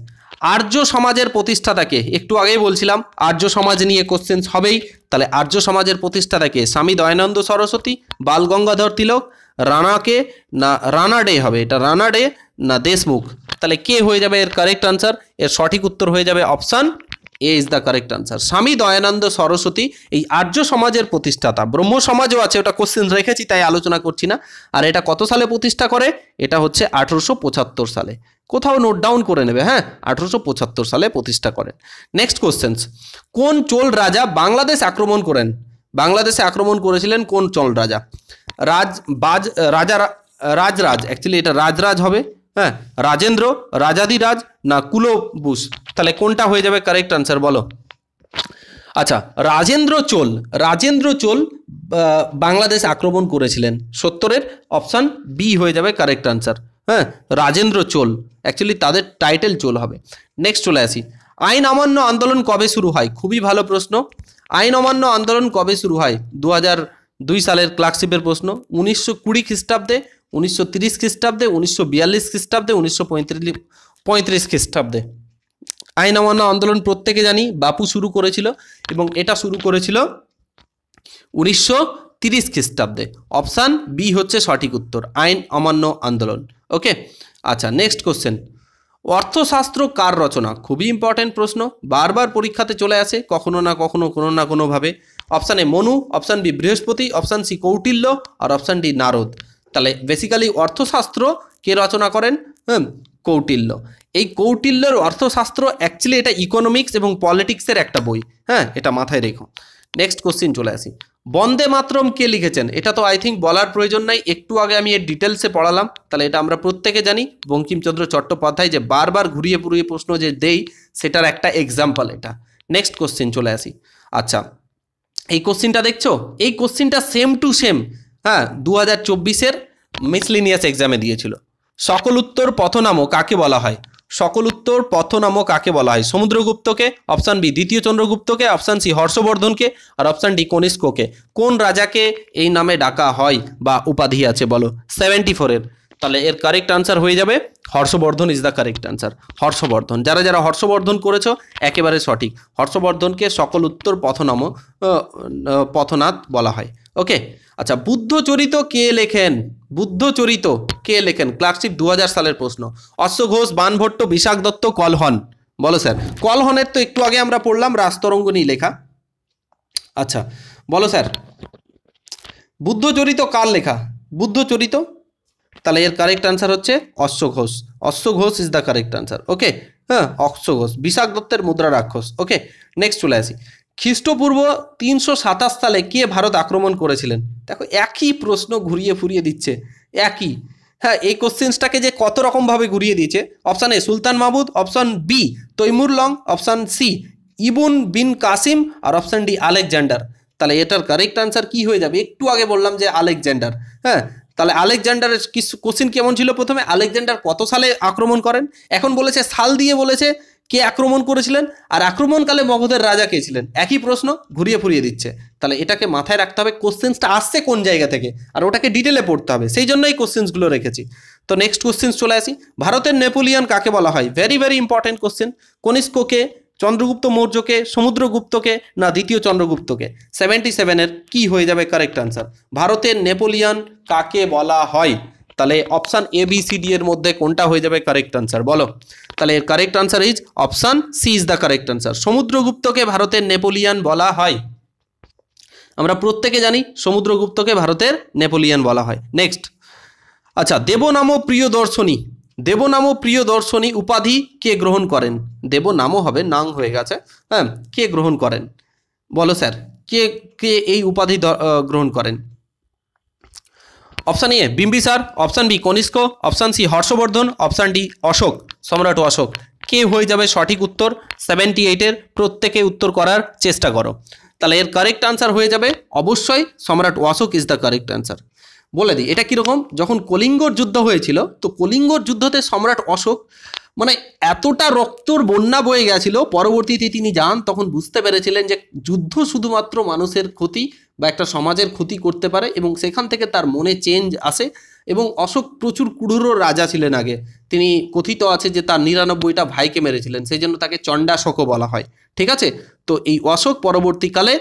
আর্য সমাজের প্রতিষ্ঠাতাকে একটু আগেই বলছিলাম আর্য সমাজ নিয়ে কোশ্চেন্স হবেই তাহলে আর্য সমাজের প্রতিষ্ঠাতাকে স্বামী দয়ানন্দ সরস্বতী বাল গঙ্গাধর তিলক রানাকে না রানা ডে হবে এটা রানা ডে না দেশমুখ তাহলে কে হয়ে যাবে এর কারেক্ট আনসার এর সঠিক উত্তর হয়ে যাবে option A is the correct answer Swami Dayananda Saraswati এই আর্য সমাজের প্রতিষ্ঠাতা ব্রহ্ম সমাজও আছে ওটা কোশ্চেন রেখেছি তাই আলোচনা করছি না আর এটা কত সালে প্রতিষ্ঠা করে এটা হচ্ছে আঠেরোশো সালে কোথাও নোট ডাউন করে নেবে হ্যাঁ আঠেরোশো সালে প্রতিষ্ঠা করেন নেক্সট কোশ্চেন্স কোন চোল রাজা বাংলাদেশ আক্রমণ করেন বাংলাদেশে আক্রমণ করেছিলেন কোন চোল রাজা রাজ বাজ রাজা রাজরাজ অ্যাকচুয়ালি এটা রাজরাজ হবে হ্যাঁ রাজেন্দ্র রাজাদিরাজ না কুলবুস তাহলে কোনটা হয়ে যাবে কারেক্ট আনসার বলো আচ্ছা রাজেন্দ্র চোল রাজেন্দ্র চোল বাংলাদেশ আক্রমণ করেছিলেন সত্তরের অপশান বি হয়ে যাবে কারেক্ট আনসার হ্যাঁ রাজেন্দ্র চোল অ্যাকচুয়ালি তাদের টাইটেল চোল হবে নেক্সট চলে আসি আইন অমান্য আন্দোলন কবে শুরু হয় খুবই ভালো প্রশ্ন আইন অমান্য আন্দোলন কবে শুরু হয় দু হাজার দুই সালের ক্লার্কশিপের প্রশ্ন উনিশশো কুড়ি খ্রিস্টাব্দে উনিশশো তিরিশ খ্রিস্টাব্দে উনিশশো বিয়াল্লিশ খ্রিস্টাব্দে উনিশশো পঁয়ত্রিশ পঁয়ত্রিশ খ্রিস্টাব্দে আইন অমান্য আন্দোলন প্রত্যেকে জানি বাপু শুরু করেছিল এবং এটা শুরু করেছিল উনিশশো তিরিশ খ্রিস্টাব্দে অপশান বি হচ্ছে সঠিক উত্তর আইন অমান্য আন্দোলন ওকে আচ্ছা নেক্সট কোশ্চেন অর্থশাস্ত্র কার রচনা খুবই ইম্পর্টেন্ট প্রশ্ন বারবার পরীক্ষাতে চলে আসে কখনো না কখনো কোনো না কোনোভাবে option A Manu option B Brihaspati option C Kautilya আর অপশান ডি নারদ তাহলে বেসিক্যালি অর্থশাস্ত্র কে রচনা করেন হ্যাঁ কৌটিল্য এই কৌটিল্যর অর্থশাস্ত্র অ্যাকচুয়ালি এটা ইকোনমিক্স এবং পলিটিক্সের একটা বই হ্যাঁ এটা মাথায় রেখো নেক্সট কোশ্চিন চলে আসি বন্দে মাতরম কে লিখেছেন এটা তো আই থিঙ্ক বলার প্রয়োজন নাই একটু আগে আমি এর ডিটেলসে পড়ালাম তাহলে এটা আমরা প্রত্যেকে জানি বঙ্কিমচন্দ্র চট্টোপাধ্যায় যে বারবার ঘুরিয়ে পুরিয়ে প্রশ্ন যে দেই সেটার একটা এক্সাম্পল এটা নেক্সট কোশ্চিন চলে আসি আচ্ছা এই কোশ্চিনটা দেখছো এই কোশ্চিনটা সেম টু সেম হ্যাঁ দু হাজার চব্বিশের মিসলিনিয়াস এক্সামে দিয়েছিল সকল উত্তর পথনাম কাকে বলা হয় সকল উত্তর পথনাম কাকে বলা হয় সমুদ্রগুপ্তকে অপশান বি দ্বিতীয় চন্দ্রগুপ্তকে অপশান সি হর্ষবর্ধনকে আর অপশান ডি কনিষ্ককে কোন রাজাকে এই নামে ডাকা হয় বা উপাধি আছে বলো সেভেন্টি ফোরের তাহলে এর কারেক্ট আনসার হয়ে যাবে Harshavardhan is the correct answer Harshavardhan যারা যারা হর্ষবর্ধন করেছো একেবারে সঠিক হর্ষবর্ধনকে সকল উত্তর পথনম পথনাথ বলা হয় ওকে আচ্ছা বুদ্ধচরিত কে লেখেন বুদ্ধচরিত কে লেখেন ক্লার্কশিপ দু সালের প্রশ্ন অশ্ব ঘোষ বানভট্ট বিশাখ দত্ত কলহন বলো স্যার কলহনের তো একটু আগে আমরা পড়লাম রাস্তরঙ্গনী লেখা আচ্ছা বলো স্যার বুদ্ধচরিত কার লেখা বুদ্ধচরিত তাহলে এর কারেক্ট আনসার হচ্ছে অশ্ব ঘোষ অশ্ব Ghosh is the correct answer okay হ্যাঁ অশ্ব ঘোষ বিশাখ দত্তের মুদ্রা রাক্ষস ওকে নেক্সট চলে আসি খ্রিস্টপূর্ব তিনশো সাতাশ সালে কে ভারত আক্রমণ করেছিলেন দেখো একই প্রশ্ন ঘুরিয়ে ফুরিয়ে দিচ্ছে একই হ্যাঁ এই কোশ্চেন্সটাকে যে কত রকমভাবে ঘুরিয়ে দিয়েছে option A Sultan Mahmud option B Timur Lang option C Ibn bin Qasim আর অপশান ডি আলেকজান্ডার তাহলে এটার কারেক্ট আনসার কি হয়ে যাবে একটু আগে বললাম যে আলেকজান্ডার হ্যাঁ তাহলে আলেকজান্ডারের কিছু কোশ্চিন কেমন ছিল প্রথমে আলেকজান্ডার কত সালে আক্রমণ করেন এখন বলেছে সাল দিয়ে বলেছে কে আক্রমণ করেছিলেন আর আক্রমণকালে মগধের রাজা কে ছিলেন একই প্রশ্ন ঘুরিয়ে ফুরিয়ে দিচ্ছে তাহলে এটাকে মাথায় রাখতে হবে কোশ্চেন্সটা আসছে কোন জায়গা থেকে আর ওটাকে ডিটেলে পড়তে হবে সেই জন্য এই কোশ্চেন্সগুলো রেখেছি তো নেক্সট কোশ্চেন্স চলে আসি ভারতের নেপোলিয়ান কাকে বলা হয় ভেরি ভেরি ইম্পর্টেন্ট কোশ্চেন কনিষ্ককে চন্দ্রগুপ্ত মৌর্যকে সমুদ্রগুপ্তকে না দ্বিতীয় চন্দ্রগুপ্তকে সেভেন্টি সেভেনের কি হয়ে যাবে কারেক্ট আনসার ভারতের নেপোলিয়ান কাকে বলা হয় তাহলে option A B C D এর মধ্যে কোনটা হয়ে যাবে কারেক্ট আনসার বলো তাহলে এর correct answer is option C is the correct answer সমুদ্রগুপ্তকে ভারতের নেপোলিয়ান বলা হয় আমরা প্রত্যেকে জানি সমুদ্রগুপ্তকে ভারতের নেপোলিয়ান বলা হয় নেক্সট আচ্ছা দেবনাম প্রিয় দর্শনী দেবনামো প্রিয় দর্শনী উপাধি কে গ্রহণ করেন দেবনামও হবে নাং হয়ে গেছে হ্যাঁ কে গ্রহণ করেন বলো স্যার কে কে এই উপাধি গ্রহণ করেন option A Bimbisara option B Kanishka option C Harshavardhan option D Ashoka সম্রাট অশোক কে হয়ে যাবে সঠিক উত্তর সেভেন্টি এইটের প্রত্যেকে উত্তর করার চেষ্টা করো তাহলে এর কারেক্ট আনসার হয়ে যাবে অবশ্যই সম্রাট Ashoka is the correct answer বলে দিই এটা কীরকম যখন কলিঙ্গর যুদ্ধ হয়েছিল তো কলিঙ্গর যুদ্ধতে সম্রাট অশোক মানে এতটা রক্তর বন্যা বয়ে গেছিল পরবর্তীতে তিনি যান তখন বুঝতে পেরেছিলেন যে যুদ্ধ শুধুমাত্র মানুষের ক্ষতি বা একটা সমাজের ক্ষতি করতে পারে এবং সেখান থেকে তার মনে চেঞ্জ আসে এবং অশোক প্রচুর কুড়ুরও রাজা ছিলেন আগে তিনি কথিত আছে যে তার নিরানব্বইটা ভাইকে মেরেছিলেন সেই জন্য তাকে চণ্ডাশোকও বলা হয় ঠিক আছে তো এই অশোক পরবর্তীকালে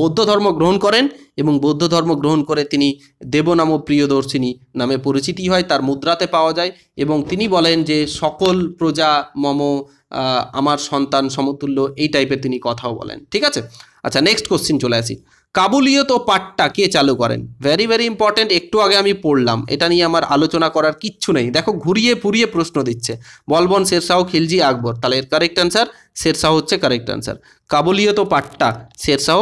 বৌদ্ধ ধর্ম গ্রহণ করেন এবং বৌদ্ধ ধর্ম গ্রহণ করে তিনি দেবনাম প্রিয়দর্শিনী নামে পরিচিতি হয় তার মুদ্রাতে পাওয়া যায় এবং তিনি বলেন যে সকল প্রজা মম আমার সন্তান সমতুল্য এই টাইপের তিনি কথাও বলেন ঠিক আছে আচ্ছা নেক্সট কোশ্চিন চলে আসি কাবুলিয়ত ও কে চালু করেন ভেরি ভেরি ইম্পর্টেন্ট একটু আগে আমি পড়লাম এটা নিয়ে আমার আলোচনা করার কিচ্ছু নেই দেখো ঘুরিয়ে ফুরিয়ে প্রশ্ন দিচ্ছে বলবন শেরশাহ খিলজি আকবর তাহলে এর কারেক্ট শের শেরশাহ হচ্ছে কারেক্ট অ্যান্সার কাবুলিয়ত ও পাট্টা শেরশাহ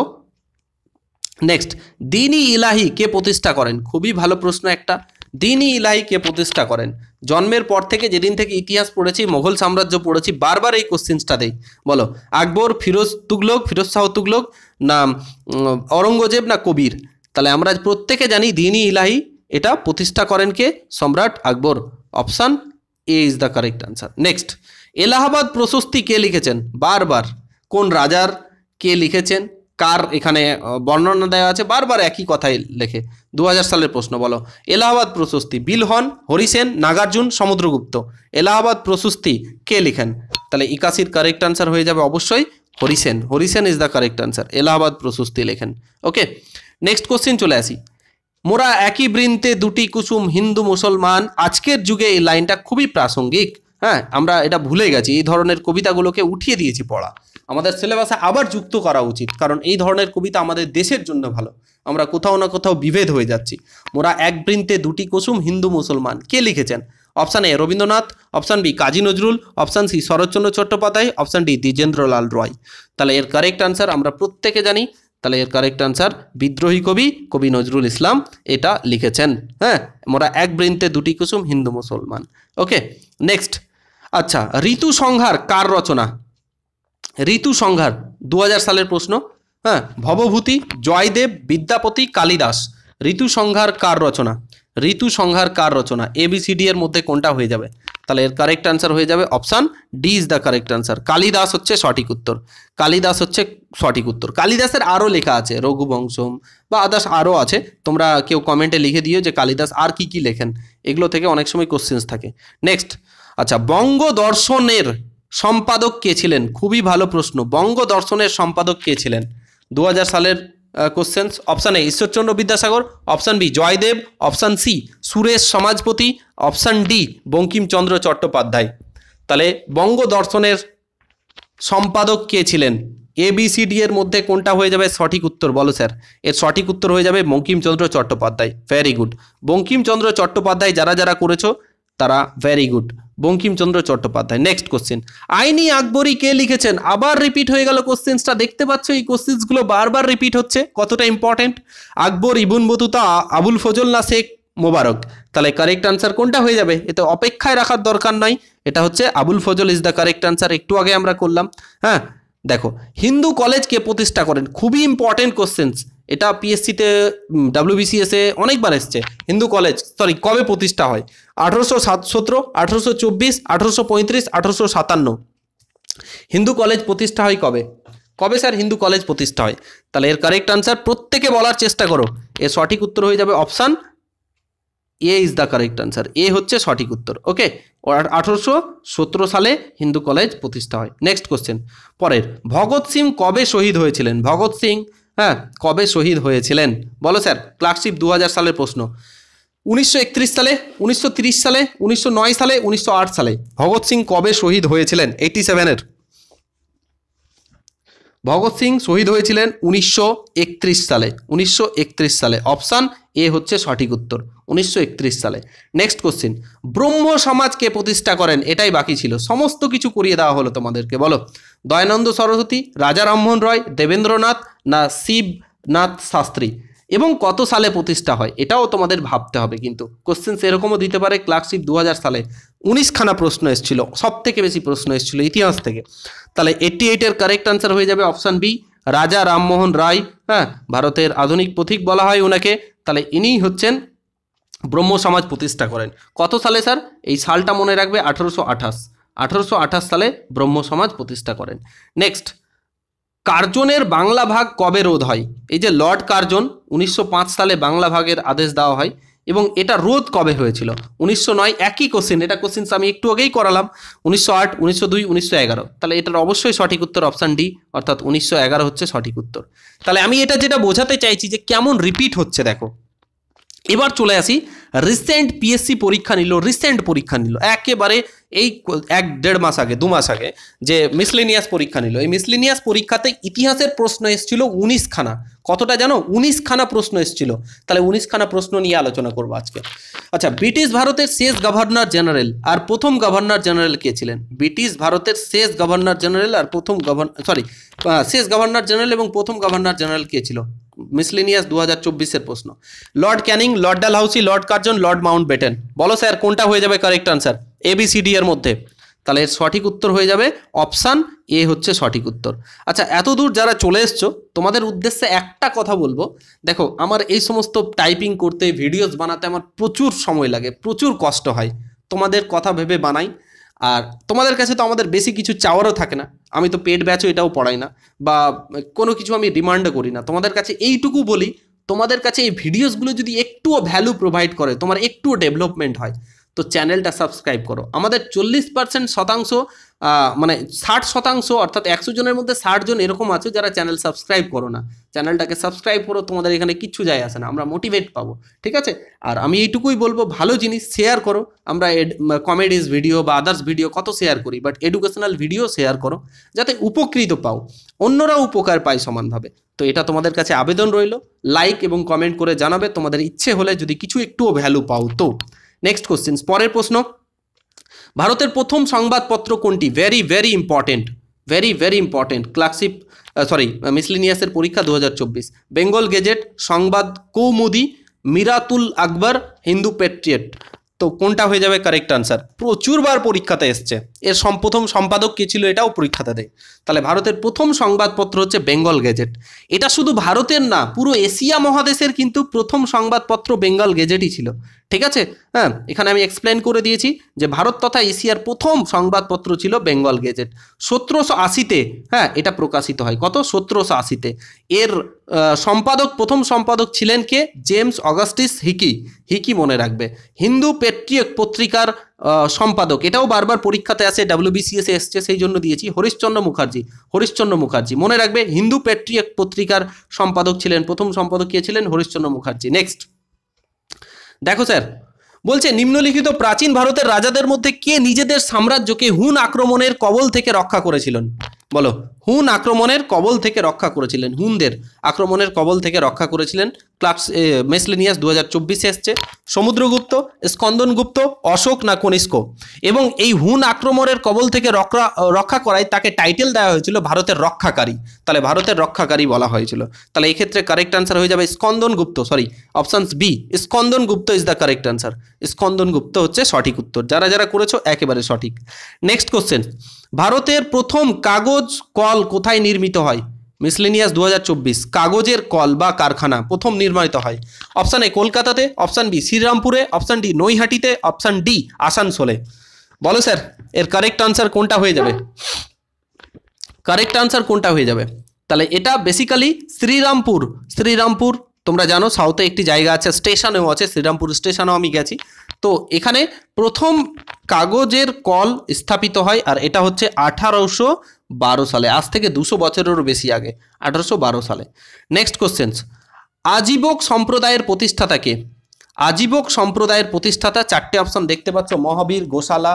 নেক্সট দিনই ইলাহি কে প্রতিষ্ঠা করেন খুবই ভালো প্রশ্ন একটা দিনই ইলাহিকে প্রতিষ্ঠা করেন জন্মের পর থেকে যেদিন থেকে ইতিহাস পড়েছি মোঘল সাম্রাজ্য পড়েছি বারবার এই কোশ্চেন্সটা দেই বলো আকবর ফিরোজ তুগলক ফিরোজ শাহ তুগলক না অরঙ্গজেব না কবির তাহলে আমরা প্রত্যেকে জানি দিনই ইলাহি এটা প্রতিষ্ঠা করেন কে সম্রাট Akbar option A is the correct answer next Allahabad Prashasti কে লিখেছেন বারবার কোন রাজার কে লিখেছেন কার এখানে বর্ণনা দেওয়া আছে বারবার একই কথাই লেখে দু সালের প্রশ্ন বলো এলাহাবাদ প্রশস্তি বিলহন হরিসেন নাগার্জুন সমুদ্রগুপ্ত এলাহাবাদ প্রশস্তি কে লিখেন তাহলে ইকাশির কারেক্ট আনসার হয়ে যাবে অবশ্যই Harisena Harisena is the correct answer Allahabad Prashasti লেখেন ওকে নেক্সট কোশ্চিন চলে আসি মোরা একই বৃন্তে দুটি কুসুম হিন্দু মুসলমান আজকের যুগে এই লাইনটা খুবই প্রাসঙ্গিক হ্যাঁ আমরা এটা ভুলে গেছি এই ধরনের কবিতাগুলোকে উঠিয়ে দিয়েছি পড়া আমাদের সিলেবাসে আবার যুক্ত করা উচিত কারণ এই ধরনের কবিতা আমাদের দেশের জন্য ভালো আমরা কোথাও না কোথাও বিভেদ হয়ে যাচ্ছি মোরা এক বৃন্তে দুটি কুসুম হিন্দু মুসলমান কে লিখেছেন option A Rabindranath option B Kazi Nazrul option C Sharatchandra Chattopadhyay option D Dwijendralal Roy তাহলে এর কারেক্ট আনসার আমরা প্রত্যেকে জানি তাহলে এর কারেক্ট আনসার বিদ্রোহী কবি কবি নজরুল ইসলাম এটা লিখেছেন হ্যাঁ মোরা এক বৃন্তে দুটি কুসুম হিন্দু মুসলমান ওকে নেক্সট আচ্ছা ঋতু সংহার কার রচনা ঋতু সংহার দু সালের প্রশ্ন হ্যাঁ ভবভূতি জয়দেব বিদ্যাপতি কালিদাস ঋতু সংহার কার রচনা ঋতু সংঘার কার রচনা এবিসিডি এর মধ্যে কোনটা হয়ে যাবে তাহলে এর কারেক্ট আনসার হয়ে যাবে option D is the correct answer Kalidasa হচ্ছে সঠিক উত্তর কালিদাস হচ্ছে সঠিক উত্তর কালিদাসের আরও লেখা আছে রঘুবংশম বা আদার্স আরও আছে তোমরা কেউ কমেন্টে লিখে দিও যে কালিদাস আর কি কি লেখেন এগুলো থেকে অনেক সময় কোশ্চেন্স থাকে নেক্সট আচ্ছা বঙ্গ দর্শনের সম্পাদক কে ছিলেন খুবই ভালো প্রশ্ন বঙ্গ দর্শনের সম্পাদক কে ছিলেন দু সালের question option A Ishwarchandra Vidyasagar option B Jayadeva option C Suresh Samajpati option D Bankimchandra Chattopadhyay তাহলে বঙ্গ দর্শনের সম্পাদক কে ছিলেন এ বি সি ডি এর মধ্যে কোনটা হয়ে যাবে সঠিক উত্তর বলো স্যার এর সঠিক উত্তর হয়ে যাবে বঙ্কিমচন্দ্র চট্টোপাধ্যায় ভেরি গুড বঙ্কিমচন্দ্র চট্টোপাধ্যায় যারা যারা করেছো তারা very good Bankimchandra Chattopadhyay next question Ain i Akbari কে লিখেছেন আবার রিপিট হয়ে গেল কোশ্চেন্সটা দেখতে পাচ্ছ এই কোশ্চেন্সগুলো বারবার রিপিট হচ্ছে কতটা ইম্পর্টেন্ট আকবর ইবুন বতুতা আবুল ফজল না শেখ মোবারক তাহলে কারেক্ট আনসার কোনটা হয়ে যাবে এতে অপেক্ষায় রাখার দরকার নাই এটা হচ্ছে Abul Fazl is the correct answer একটু আগে আমরা করলাম হ্যাঁ দেখো হিন্দু কলেজকে প্রতিষ্ঠা করেন খুবই ইম্পর্টেন্ট কোশ্চেন্স এটা পিএসসিতে ডাব্লিউবিসিএসে অনেকবার এসছে হিন্দু কলেজ সরি কবে প্রতিষ্ঠা হয় আঠেরোশো সাত সতেরো আঠারোশো চব্বিশ আঠেরোশো পঁয়ত্রিশ আঠেরোশো সাতান্ন হিন্দু কলেজ প্রতিষ্ঠা হয় কবে কবে স্যার হিন্দু কলেজ প্রতিষ্ঠা হয় তাহলে এর কারেক্ট আনসার প্রত্যেকে বলার চেষ্টা করো এর সঠিক উত্তর হয়ে যাবে option A is the correct answer A হচ্ছে সঠিক উত্তর ওকে আঠারোশো সতেরো সালে হিন্দু কলেজ প্রতিষ্ঠা হয় নেক্সট কোশ্চেন পরের ভগৎ সিং কবে শহীদ হয়েছিলেন ভগৎ সিং হ্যাঁ কবে শহীদ হয়েছিলেন বলো স্যার ক্লার্কশিপ দু সালের প্রশ্ন উনিশশো সালে উনিশশো সালে উনিশশো সালে উনিশশো সালে ভগৎ সিং কবে শহীদ হয়েছিলেন এইটি সেভেনের ভগৎ সিং শহীদ হয়েছিলেন উনিশশো সালে উনিশশো সালে অপশান এ হচ্ছে সঠিক উত্তর উনিশশো সালে নেক্সট কোশ্চিন ব্রহ্ম সমাজকে প্রতিষ্ঠা করেন এটাই বাকি ছিল সমস্ত কিছু করিয়ে দেওয়া হলো তোমাদেরকে বলো দয়ানন্দ সরস্বতী রাজা রামমোহন রায় দেবেন্দ্রনাথ না শিবনাথ শাস্ত্রী এবং কত সালে প্রতিষ্ঠা হয় এটাও তোমাদের ভাবতে হবে কিন্তু কোশ্চেন সেরকমও দিতে পারে ক্লার্কশিপ দু সালে উনিশখানা প্রশ্ন এসেছিল সব থেকে বেশি প্রশ্ন এসেছিল ইতিহাস থেকে তাহলে এইটি এইটের কারেক্ট আনসার হয়ে যাবে অপশান বি রাজা রামমোহন রায় হ্যাঁ ভারতের আধুনিক পথিক বলা হয় ওনাকে তাহলে ইনিই হচ্ছেন ব্রহ্ম সমাজ প্রতিষ্ঠা করেন কত সালে স্যার এই সালটা মনে রাখবে আঠারোশো আঠাশ আঠারোশো সালে ব্রহ্ম সমাজ প্রতিষ্ঠা করেন নেক্সট কার্জনের বাংলা ভাগ কবে রোধ হয় এই যে লর্ড কার্জন উনিশশো সালে বাংলা ভাগের আদেশ দেওয়া হয় এবং এটা রোধ কবে হয়েছিল উনিশশো নয় একই কোশ্চেন এটা কোশ্চেন আমি একটু আগেই করালাম উনিশশো আট উনিশশো এগারো তাহলে এটার অবশ্যই সঠিক উত্তর অপশান ডি অর্থাৎ উনিশশো এগারো হচ্ছে সঠিক উত্তর তাহলে আমি এটা যেটা বোঝাতে চাইছি যে কেমন রিপিট হচ্ছে দেখো এবার চলে আসি রিসেন্ট পিএসসি পরীক্ষা নিল রিসেন্ট পরীক্ষা নিল একেবারে এই এক দেড় মাস আগে দু মাস আগে যে মিসলিনিয়াস পরীক্ষা নিল এই মিসলিনিয়াস পরীক্ষাতে ইতিহাসের প্রশ্ন এসেছিল উনিশখানা কতটা জানো উনিশখানা প্রশ্ন এসেছিল তাহলে উনিশখানা প্রশ্ন নিয়ে আলোচনা করবো আজকে আচ্ছা ব্রিটিশ ভারতের শেষ গভর্নর জেনারেল আর প্রথম গভর্নর জেনারেল কে ছিলেন ব্রিটিশ ভারতের শেষ গভর্নর জেনারেল আর প্রথম গভর্নর সরি শেষ গভর্নর জেনারেল এবং প্রথম গভর্নর জেনারেল কে ছিল মিসলিনিয়াস দু হাজার চব্বিশের প্রশ্ন Lord Canning Lord Dalhousie Lord Curzon Lord Mountbatten বলো স্যার কোনটা হয়ে যাবে correct answer A B C D এর মধ্যে তাহলে এর সঠিক উত্তর হয়ে যাবে অপশান এ হচ্ছে সঠিক উত্তর আচ্ছা এত দূর যারা চলে এসছো তোমাদের উদ্দেশ্যে একটা কথা বলবো দেখো আমার এই সমস্ত টাইপিং করতে ভিডিওস বানাতে আমার প্রচুর সময় লাগে প্রচুর কষ্ট হয় তোমাদের কথা ভেবে বানাই আর তোমাদের কাছে তো আমাদের বেশি কিছু চাওয়ারও থাকে না আমি তো পেট ব্যাচও এটাও পড়াই না বা কোনো কিছু আমি ডিমান্ডও করি না তোমাদের কাছে এইটুকু বলি তোমাদের কাছে এই ভিডিওসগুলো যদি একটুও ভ্যালু প্রোভাইড করে তোমার একটুও ডেভেলপমেন্ট হয় তো চ্যানেলটা সাবস্ক্রাইব করো আমাদের চল্লিশ পার্সেন্ট শতাংশ মানে ষাট শতাংশ অর্থাৎ একশো জনের মধ্যে ষাট জন এরকম আছে যারা চ্যানেল সাবস্ক্রাইব করো না চ্যানেলটাকে সাবস্ক্রাইব করো তোমাদের এখানে কিচ্ছু যায় আসে না আমরা মোটিভেট পাবো ঠিক আছে আর আমি এইটুকুই বলবো ভালো জিনিস শেয়ার করো আমরা কমেডিজ ভিডিও বা আদার্স ভিডিও কত শেয়ার করি বাট এডুকেশনাল ভিডিও শেয়ার করো যাতে উপকৃত পাও অন্যরা উপকার পায় সমানভাবে তো এটা তোমাদের কাছে আবেদন রইল লাইক এবং কমেন্ট করে জানাবে তোমাদের ইচ্ছে হলে যদি কিছু একটুও ভ্যালু পাও তো নেক্সট কোশ্চেন পরের প্রশ্ন ভারতের প্রথম সংবাদপত্র কোনটি very very important very very important clerkship sorry মিসলিনিয়াসের পরীক্ষা the Bengal Gazette Sambad Kaumudi Mirat ul Akhbar Hindu Patriot তো কোনটা হয়ে যাবে কারেক্ট আনসার প্রচুরবার পরীক্ষাতে এসছে এর প্রথম সম্পাদক কে ছিল এটাও পরীক্ষাতে দেয় তাহলে ভারতের প্রথম সংবাদপত্র হচ্ছে বেঙ্গল গেজেট এটা শুধু ভারতের না পুরো এশিয়া মহাদেশের কিন্তু প্রথম সংবাদপত্র বেঙ্গল গেজেটই ছিল ঠিক আছে হ্যাঁ এখানে আমি এক্সপ্লেন করে দিয়েছি যে ভারত তথা এশিয়ার প্রথম সংবাদপত্র ছিল বেঙ্গল গেজেট সতেরোশো আশিতে হ্যাঁ এটা প্রকাশিত হয় কত সতেরোশো আশিতে এর সম্পাদক প্রথম সম্পাদক ছিলেন কে জেমস অগাস্টিস হিকি হিকি মনে রাখবে হিন্দু পেট্রিয়ক পত্রিকার সম্পাদক এটাও বারবার পরীক্ষাতে আসে ডাব্লিউবিসিএসে এসছে সেই জন্য দিয়েছি হরিশ্চন্দ্র মুখার্জি হরিশ্চন্দ্র মুখার্জি মনে রাখবে হিন্দু পেট্রিয়ক পত্রিকার সম্পাদক ছিলেন প্রথম সম্পাদক কে ছিলেন হরিশচন্দ্র মুখার্জি নেক্সট দেখো স্যার বলছে নিম্নলিখিত প্রাচীন ভারতের রাজাদের মধ্যে কে নিজেদের সাম্রাজ্যকে হুন আক্রমণের কবল থেকে রক্ষা করেছিলেন বলো হুন আক্রমণের কবল থেকে রক্ষা করেছিলেন হুনদের আক্রমণের কবল থেকে রক্ষা করেছিলেন ক্লাক্স মেসলেনিয়াস দু হাজার চব্বিশে এসছে সমুদ্রগুপ্ত স্কন্দনগুপ্ত অশোক না কনিষ্ক এবং এই হুন আক্রমণের কবল থেকে রক্ষা রক্ষা করায় তাকে টাইটেল দেওয়া হয়েছিল ভারতের রক্ষাকারী তাহলে ভারতের রক্ষাকারী বলা হয়েছিল তাহলে এই ক্ষেত্রে কারেক্ট আনসার হয়ে যাবে Skandagupta sorry options B Skandagupta is the correct answer Skandagupta হচ্ছে সঠিক উত্তর যারা যারা করেছো একেবারে সঠিক নেক্সট কোশ্চেন ভারতের প্রথম কাগজ কল কোথায় নির্মিত হয় মিসলেনিয়াস দু কাগজের কল বা কারখানা প্রথম নির্মাণিত হয় অপশান এ কলকাতাতে অপশান বি শ্রীরামপুরে অপশান ডি নৈহাটিতে অপশান ডি আসানসোলে বলো স্যার এর কারেক্ট আনসার কোনটা হয়ে যাবে কারেক্ট আনসার কোনটা হয়ে যাবে তাহলে এটা বেসিক্যালি শ্রীরামপুর শ্রীরামপুর তোমরা জানো সাউথে একটি জায়গা আছে স্টেশনেও আছে শ্রীরামপুর স্টেশনেও আমি গেছি তো এখানে প্রথম কাগজের কল স্থাপিত হয় আর এটা হচ্ছে আঠারোশো বারো সালে আজ থেকে দুশো বছরেরও বেশি আগে আঠারোশো বারো সালে নেক্সট কোশ্চেন্স আজীবক সম্প্রদায়ের প্রতিষ্ঠাতাকে আজীবক সম্প্রদায়ের প্রতিষ্ঠাতা চারটে অপশন দেখতে পাচ্ছ মহাবীর গোশালা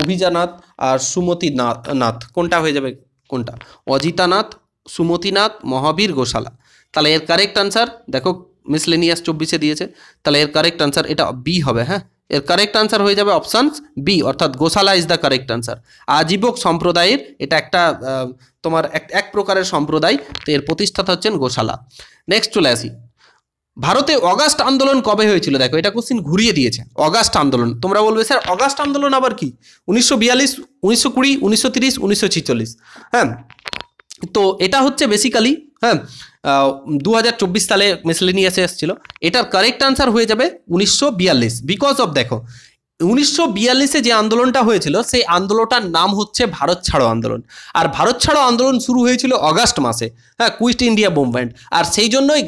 অভিজানাথ আর সুমতি নাথ নাথ কোনটা হয়ে যাবে কোনটা অজিতানাথ সুমতিনাথ মহাবীর গোশালা তাহলে এর কারেক্ট আনসার দেখো মিসলেনিয়াস চব্বিশে দিয়েছে তাহলে এর কারেক্ট আনসার এটা বি হবে হ্যাঁ এর কারেক্ট আনসার হয়ে যাবে অপশানস বি অর্থাৎ Goshala is the correct answer Ajivika সম্প্রদায়ের এটা একটা তোমার এক এক প্রকারের সম্প্রদায় তো এর প্রতিষ্ঠাতা হচ্ছেন গোশালা নেক্সট চলে আসি ভারতে অগাস্ট আন্দোলন কবে হয়েছিল দেখো এটা কোশ্চিন ঘুরিয়ে দিয়েছে অগাস্ট আন্দোলন তোমরা বলবে স্যার অগাস্ট আন্দোলন আবার কি উনিশশো বিয়াল্লিশ উনিশশো কুড়ি উনিশশো তিরিশ উনিশশো ছিচল্লিশ হ্যাঁ তো এটা হচ্ছে বেসিক্যালি হ্যাঁ দু সালে মিসলেনিয়াসে এসেছিল এটার কারেক্ট আনসার হয়ে যাবে উনিশশো বিকজ অফ দেখো উনিশশো বিয়াল্লিশে যে আন্দোলনটা হয়েছিল সেই আন্দোলনটার নাম হচ্ছে ভারত ছাড়ো আন্দোলন আর ভারত ছাড়ো আন্দোলন শুরু হয়েছিল অগাস্ট মাসে হ্যাঁ কুইস্ট ইন্ডিয়া মুভমেন্ট আর সেই জন্যই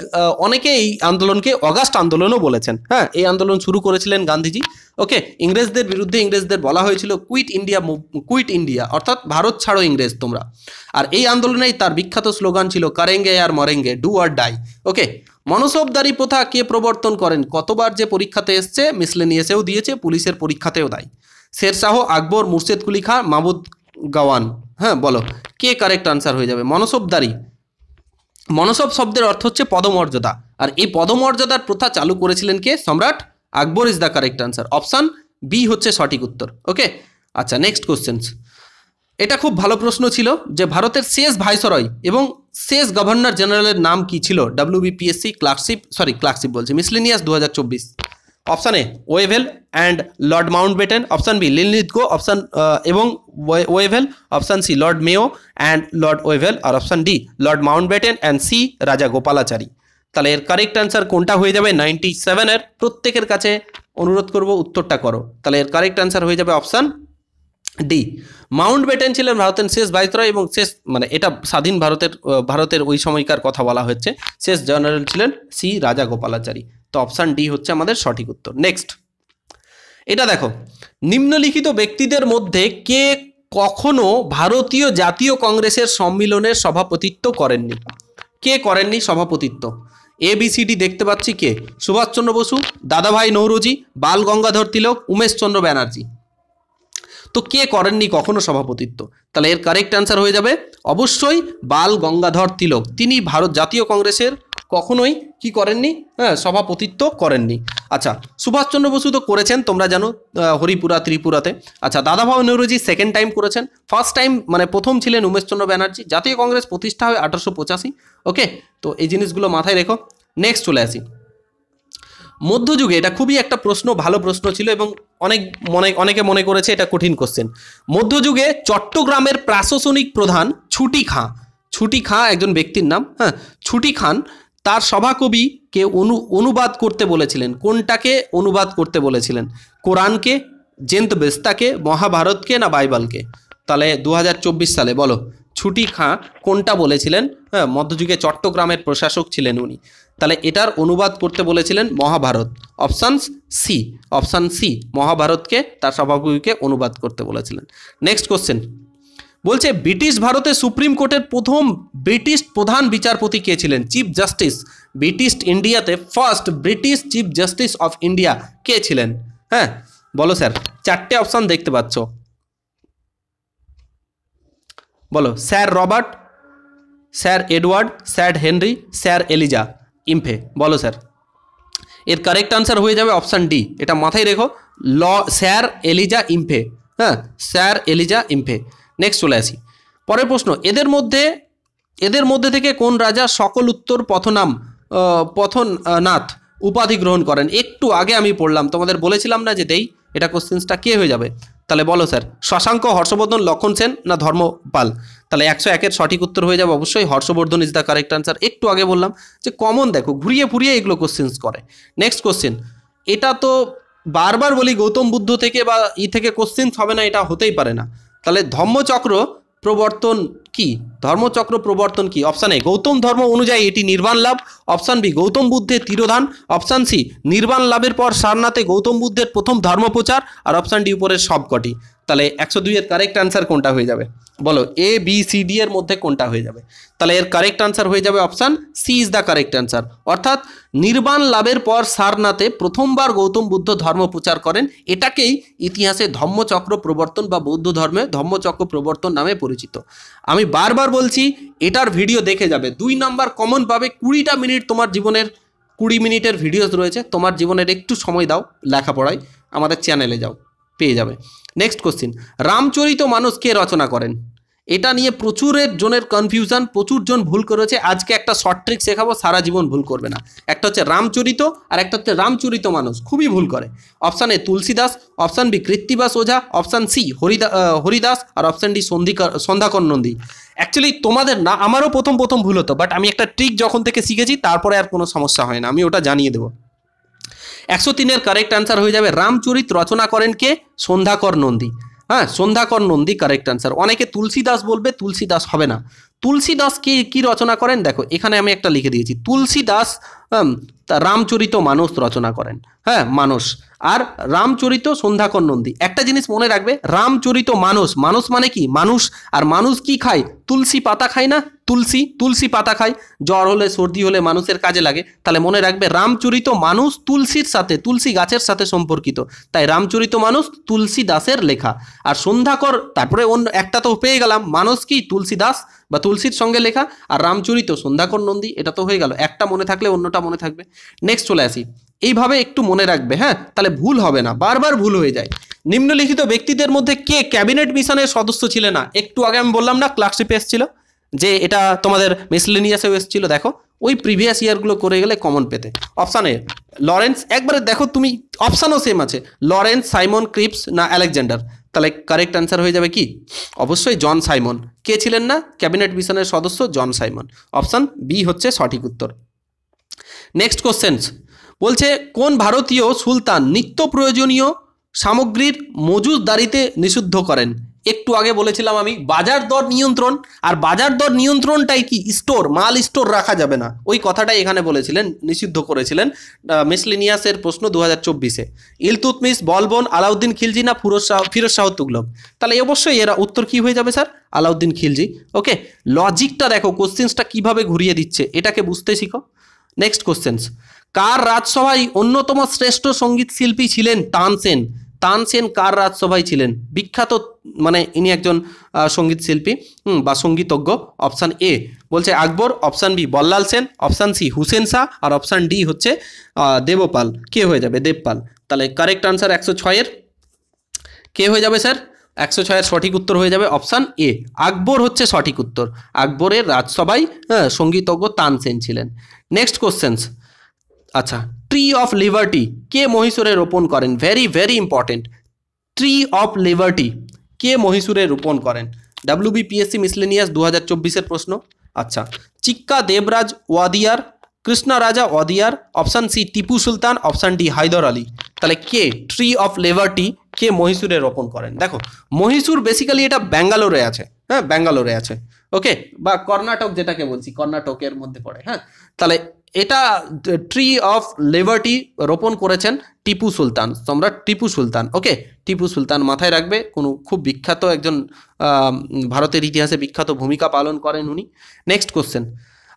অনেকে এই আন্দোলনকে অগাস্ট আন্দোলনও বলেছেন হ্যাঁ এই আন্দোলন শুরু করেছিলেন গান্ধীজি ওকে ইংরেজদের বিরুদ্ধে ইংরেজদের বলা হয়েছিল কুইট ইন্ডিয়া কুইট ইন্ডিয়া অর্থাৎ ভারত ছাড়ো ইংরেজ তোমরা আর এই আন্দোলনেই তার বিখ্যাত স্লোগান ছিল কারেঙ্গে আর মরেঙ্গে ডু আর ডাই ওকে মনসবদারি প্রথা কে প্রবর্তন করেন কতবার যে পরীক্ষাতে এসছে মিসলেনিয়াসেও দিয়েছে পুলিশের পরীক্ষাতেও দেয় শেরশাহ আকবর মুর্শেদ কুলি খাঁ মাহমুদ গাওয়ান হ্যাঁ বলো কে কারেক্ট আনসার হয়ে যাবে মনসবদারি মনসব শব্দের অর্থ হচ্ছে পদমর্যাদা আর এই পদমর্যাদার প্রথা চালু করেছিলেন কে সম্রাট Akbar is the correct answer option B হচ্ছে সঠিক উত্তর ওকে আচ্ছা নেক্সট কোশ্চেন্স এটা খুব ভালো প্রশ্ন ছিল যে ভারতের শেষ ভাইসরয় এবং শেষ গভর্নর জেনারেলের নাম কি ছিল ডাব্লিউবিপিএসসি ক্লার্কশিপ সরি ক্লার্কশিপ বলছি মিসলিনিয়াস দু হাজার চব্বিশ option A Wavell and Lord Mountbatten option B Linlithgow option এবং Wavell option C Lord Mayo and Lord Wavell আর option D Lord Mountbatten and C রাজা গোপালাচারী তাহলে এর কারেক্ট অ্যান্সার কোনটা হয়ে যাবে নাইনটি সেভেনের প্রত্যেকের কাছে অনুরোধ করব উত্তরটা করো তাহলে এর কারেক্ট অ্যান্সার হয়ে যাবে অপশান ডি মাউন্ট বেটেন ছিলেন ভারতের শেষ ভাইসরয় এবং শেষ মানে এটা স্বাধীন ভারতের ভারতের ওই সময়কার কথা বলা হচ্ছে শেষ জেনারেল ছিলেন সি রাজা গোপালাচারী তো অপশান ডি হচ্ছে আমাদের সঠিক উত্তর নেক্সট এটা দেখো নিম্নলিখিত ব্যক্তিদের মধ্যে কে কখনো ভারতীয় জাতীয় কংগ্রেসের সম্মিলনের সভাপতিত্ব করেননি কে করেননি সভাপতিত্ব এবিসিডি দেখতে পাচ্ছি কে সুভাষচন্দ্র বসু দাদাভাই নৌরজি বাল গঙ্গাধর তিলক উমেশচন্দ্র ব্যানার্জি তো কে করেননি কখনো সভাপতিত্ব তাহলে এর কারেক্ট অ্যান্সার হয়ে যাবে অবশ্যই বাল গঙ্গাধর তিলক তিনি ভারত জাতীয় কংগ্রেসের কখনোই কি করেননি হ্যাঁ সভাপতিত্ব করেননি আচ্ছা সুভাষচন্দ্র বসু তো করেছেন তোমরা জানো হরিপুরা ত্রিপুরাতে আচ্ছা দাদাভাই নেহরুজি সেকেন্ড টাইম করেছেন ফার্স্ট টাইম মানে প্রথম ছিলেন উমেশচন্দ্র ব্যানার্জি জাতীয় কংগ্রেস প্রতিষ্ঠা হয় আঠারোশো ওকে তো এই জিনিসগুলো মাথায় রেখো নেক্সট চলে আসি মধ্যযুগে এটা খুবই একটা প্রশ্ন ভালো প্রশ্ন ছিল এবং অনেক মনে অনেকে মনে করেছে এটা কঠিন কোশ্চেন মধ্যযুগে চট্টগ্রামের প্রাশাসনিক প্রধান ছুটি খাঁ ছুটি খাঁ একজন ব্যক্তির নাম হ্যাঁ ছুটি খান তার সভাকবিকে অনু অনুবাদ করতে বলেছিলেন কোনটাকে অনুবাদ করতে বলেছিলেন কোরআনকে জেন্ত বেস্তাকে মহাভারতকে না বাইবালকে তাহলে দু সালে বলো ছুটি খাঁ কোনটা বলেছিলেন হ্যাঁ মধ্যযুগে চট্টগ্রামের প্রশাসক ছিলেন উনি তাহলে এটার অনুবাদ করতে বলেছিলেন Mahabharata options C option C মহাভারতকে তার সভাগুলিকে অনুবাদ করতে বলেছিলেন নেক্সট কোশ্চেন বলছে ব্রিটিশ ভারতে সুপ্রিম কোর্টের প্রথম ব্রিটিশ প্রধান বিচারপতি কে ছিলেন চিফ জাস্টিস ব্রিটিশ ইন্ডিয়াতে first British chief justice of India কে ছিলেন হ্যাঁ বলো স্যার চারটে অপশান দেখতে পাচ্ছ বলো sir Robert sir Edward sir Henry sir Elijah Impey বলো স্যার এর কারেক্ট আনসার হয়ে যাবে অপশান ডি এটা মাথায় রেখো ল স্যার এলিজা ইম্ফে হ্যাঁ স্যার এলিজা ইম্ফে নেক্সট চলে আসি পরের প্রশ্ন এদের মধ্যে এদের মধ্যে থেকে কোন রাজা সকল উত্তর পথনাম পথনাথ উপাধি গ্রহণ করেন একটু আগে আমি পড়লাম তোমাদের বলেছিলাম না যে দেই এটা কোশ্চেন্সটা কে হয়ে যাবে তাহলে বলো স্যার শশাঙ্ক হর্ষবর্ধন লক্ষণ সেন না ধর্মপাল তাহলে একশো একের সঠিক উত্তর হয়ে যাবে অবশ্যই Harshavardhan is the correct answer একটু আগে বললাম যে কমন দেখো ঘুরিয়ে ফুরিয়ে এগুলো কোশ্চেন্স করে নেক্সট কোশ্চেন এটা তো বারবার বলি গৌতম বুদ্ধ থেকে বা ই থেকে কোশ্চেন্স হবে না এটা হতেই পারে না তাহলে ধর্মচক্র প্রবর্তন কি ধর্মচক্র প্রবর্তন কি অপশান এ গৌতম ধর্ম অনুযায়ী এটি নির্বাণ লাভ অপশান বি গৌতম বুদ্ধের তিরোধান অপশান সি নির্বাণ লাভের পর সারনাথে গৌতম বুদ্ধের প্রথম ধর্মপ্রচার আর অপশান ডি উপরের সবকটি তাহলে একশো দুইয়ের কারেক্ট আনসার কোনটা হয়ে যাবে বলো এ বি সি ডি এর মধ্যে কোনটা হয়ে যাবে তাহলে এর কারেক্ট আনসার হয়ে যাবে option C is the correct answer অর্থাৎ নির্বাণ লাভের পর সারনাথে প্রথমবার গৌতম বুদ্ধ ধর্ম প্রচার করেন এটাকেই ইতিহাসে ধর্মচক্র প্রবর্তন বা বৌদ্ধ ধর্মে ধর্মচক্র প্রবর্তন নামে পরিচিত আমি বারবার বলছি এটার ভিডিও দেখে যাবে দুই নাম্বার কমন পাবে কুড়িটা মিনিট তোমার জীবনের কুড়ি মিনিটের ভিডিওস রয়েছে তোমার জীবনের একটু সময় দাও লেখাপড়ায় আমাদের চ্যানেলে যাও পেয়ে যাবে নেক্সট কোশ্চিন রামচরিত মানুষ কে রচনা করেন এটা নিয়ে প্রচুরের জনের কনফিউশন প্রচুর জন ভুল করেছে আজকে একটা শর্ট ট্রিক শেখাবো সারা জীবন ভুল করবে না একটা হচ্ছে রামচরিত আর একটা হচ্ছে রামচরিত মানুষ খুবই ভুল করে option A Tulsidas option B Krittibas Ojha option C Haridas Haridas আর অপশান ডি সন্ধিকা সন্ধ্যাকর নন্দী অ্যাকচুয়ালি তোমাদের না আমারও প্রথম প্রথম ভুল হতো বাট আমি একটা ট্রিক যখন থেকে শিখেছি তারপরে আর কোনো সমস্যা হয় না আমি ওটা জানিয়ে দেবো একশো তিনের কারেক্ট অ্যান্সার হয়ে যাবে রামচরিত রচনা করেন কে সন্ধ্যাকর নন্দী হ্যাঁ সন্ধ্যাকর নন্দী কারেক্ট অ্যান্সার অনেকে তুলসী দাস বলবে তুলসী দাস হবে না তুলসী দাস কি কি রচনা করেন দেখো এখানে আমি একটা লিখে দিয়েছি তুলসী দাস রামচরিত মানুষ রচনা করেন হ্যাঁ মানুষ আর রামচরিত সন্ধ্যাকর নন্দী একটা জিনিস মনে রাখবে রামচরিত মানুষ মানুষ মানে কি মানুষ আর মানুষ কি খায় তুলসী পাতা খায় না তুলসী তুলসী পাতা খায় জ্বর হলে সর্দি হলে মানুষের কাজে লাগে তাহলে মনে রাখবে রামচরিত মানুষ তুলসীর সাথে তুলসী গাছের সাথে সম্পর্কিত তাই রামচরিত মানুষ তুলসী দাসের লেখা আর সন্ধ্যাকর তারপরে অন্য একটা তো পেয়ে গেলাম মানুষ কি তুলসী দাস বা তুলসীর সঙ্গে লেখা আর রামচরিত সন্ধ্যাকর নন্দী এটা তো হয়ে গেল একটা মনে থাকলে অন্যটা মনে থাকবে নেক্সট চলে আসি এইভাবে একটু মনে রাখবে হ্যাঁ তাহলে ভুল হবে না বারবার ভুল হয়ে যায় নিম্নলিখিত ব্যক্তিদের মধ্যে কে ক্যাবিনেট মিশনের সদস্য ছিল না একটু আগে আমি বললাম না ক্লার্কশিপে এসেছিল যে এটা তোমাদের মিসলেনিয়াসেও এসেছিল দেখো ওই প্রিভিয়াস ইয়ারগুলো করে গেলে কমন পেতে অপশান এ লরেন্স একবারে দেখো তুমি অপশানও সেম আছে লরেন্স সাইমন ক্রিপস না আলেকজান্ডার তাহলে কারেক্ট অ্যান্সার হয়ে যাবে কি অবশ্যই জন সাইমন কে ছিলেন না ক্যাবিনেট মিশনের সদস্য জন সাইমন অপশান বি হচ্ছে সঠিক উত্তর নেক্সট কোশ্চেন্স বলছে কোন ভারতীয় সুলতান নিত্য প্রয়োজনীয় সামগ্রীর মজুদারিতে নিষিদ্ধ করেন একটু আগে বলেছিলাম আমি বাজার দর নিয়ন্ত্রণ আর বাজার দর নিয়ন্ত্রণটাই কি স্টোর মাল স্টোর রাখা যাবে না ওই কথাটাই এখানে বলেছিলেন নিষিদ্ধ করেছিলেন মিসলিনিয়াসের প্রশ্ন দু হাজার চব্বিশে ইলতুতমিস বলবন আলাউদ্দিন খিলজি না ফিরোজ শাহ ফিরোজ শাহ তুগলক তাহলে অবশ্যই এরা উত্তর কি হয়ে যাবে স্যার আলাউদ্দিন খিলজি ওকে লজিকটা দেখো কোশ্চেন্সটা কিভাবে ঘুরিয়ে দিচ্ছে এটাকে বুঝতে শিখো নেক্সট কোশ্চেন্স কার রাজসভায় অন্যতম শ্রেষ্ঠ সঙ্গীত শিল্পী ছিলেন তানসেন তানসেন কার রাজসভায় ছিলেন বিখ্যাত মানে ইনি একজন সঙ্গীত শিল্পী বা সঙ্গীতজ্ঞ অপশান এ বলছে Akbar option B Ballal Sen option C Hussain Shah আর অপশান ডি হচ্ছে দেবপাল কে হয়ে যাবে দেবপাল তাহলে কারেক্ট আনসার একশো ছয়ের কে হয়ে যাবে স্যার একশো ছয়ের সঠিক উত্তর হয়ে যাবে অপশান এ আকবর হচ্ছে সঠিক উত্তর আকবরের রাজসভায় হ্যাঁ সঙ্গীতজ্ঞ তানসেন ছিলেন নেক্সট কোশ্চেন্স আচ্ছা ট্রি অফ লিবার্টি কে মহীশূরে রোপণ করেন very very important tree of liberty কে মহীশূরে রোপণ করেন ডাব্লিউবিপিএসসি মিসলেনিয়াস দু হাজার চব্বিশের প্রশ্ন আচ্ছা চিক্কা Debraj Wadiyar Krishnaraja Wadiyar option C Tipu Sultan option D Haidar Ali তাহলে কে ট্রি অফ লেবারটি কে মহীশূরে রোপণ করেন দেখো মহীশূর বেসিক্যালি এটা ব্যাঙ্গালোরে আছে হ্যাঁ ব্যাঙ্গালোরে আছে ওকে বা কর্ণাটক যেটাকে বলছি কর্ণাটকের মধ্যে পড়ে হ্যাঁ তাহলে এটা ট্রি অফ লেবারটি রোপণ করেছেন টিপু সুলতান সম্রাট টিপু সুলতান ওকে টিপু সুলতান মাথায় রাখবে কোনো খুব বিখ্যাত একজন ভারতের ইতিহাসে বিখ্যাত ভূমিকা পালন করেন উনি নেক্সট কোশ্চেন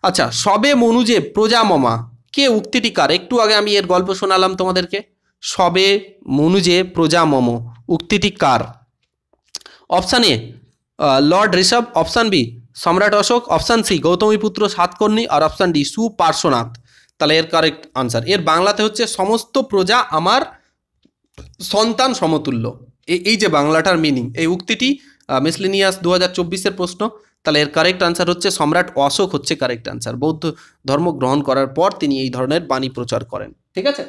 আচ্ছা সবে মনুজে প্রজামমা কে উক্তিটি কার একটু আগে আমি এর গল্প শোনালাম তোমাদেরকে সবে মনুজে প্রজামম উক্তিটি কার option A Lord Rishabh option B সম্রাট অশোক অপশান সি পুত্র সাতকর্ণী আর অপশান ডি সুপার্শ্বনাথ তাহলে এর কারেক্ট আনসার এর বাংলাতে হচ্ছে সমস্ত প্রজা আমার সন্তান সমতুল্য এই যে বাংলাটার মিনিং এই উক্তিটি মিসলিনিয়াস দু হাজার প্রশ্ন তাহলে এর কারেক্ট আনসার হচ্ছে সম্রাট অশোক হচ্ছে কারেক্ট আনসার বৌদ্ধ ধর্ম গ্রহণ করার পর তিনি এই ধরনের বাণী প্রচার করেন ঠিক আছে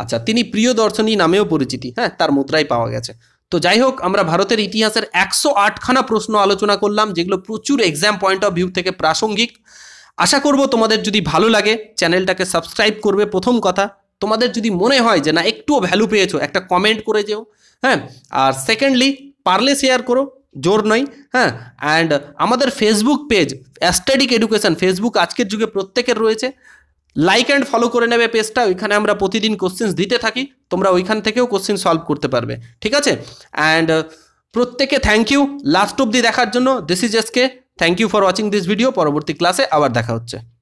আচ্ছা তিনি প্রিয় দর্শনী নামেও পরিচিতি হ্যাঁ তার মুদ্রাই পাওয়া গেছে তো যাই হোক আমরা ভারতের ইতিহাসের একশো আটখানা প্রশ্ন আলোচনা করলাম যেগুলো প্রচুর এক্সাম পয়েন্ট অফ ভিউ থেকে প্রাসঙ্গিক আশা করব তোমাদের যদি ভালো লাগে চ্যানেলটাকে সাবস্ক্রাইব করবে প্রথম কথা তোমাদের যদি মনে হয় যে না একটুও ভ্যালু পেয়েছো একটা কমেন্ট করে যেও হ্যাঁ আর সেকেন্ডলি পারলে শেয়ার করো জোর নয় হ্যাঁ অ্যান্ড আমাদের ফেসবুক পেজ অ্যাস্টাডিক এডুকেশান ফেসবুক আজকের যুগে প্রত্যেকের রয়েছে লাইক অ্যান্ড ফলো করে নেবে পেজটা ওইখানে আমরা প্রতিদিন কোশ্চেন্স দিতে থাকি তোমরা ওইখান থেকেও কোশ্চেন সলভ করতে পারবে ঠিক আছে অ্যান্ড প্রত্যেকে থ্যাংক ইউ লাস্ট অব্দি দেখার জন্য this is SK thank you for watching this video পরবর্তী ক্লাসে আবার দেখা হচ্ছে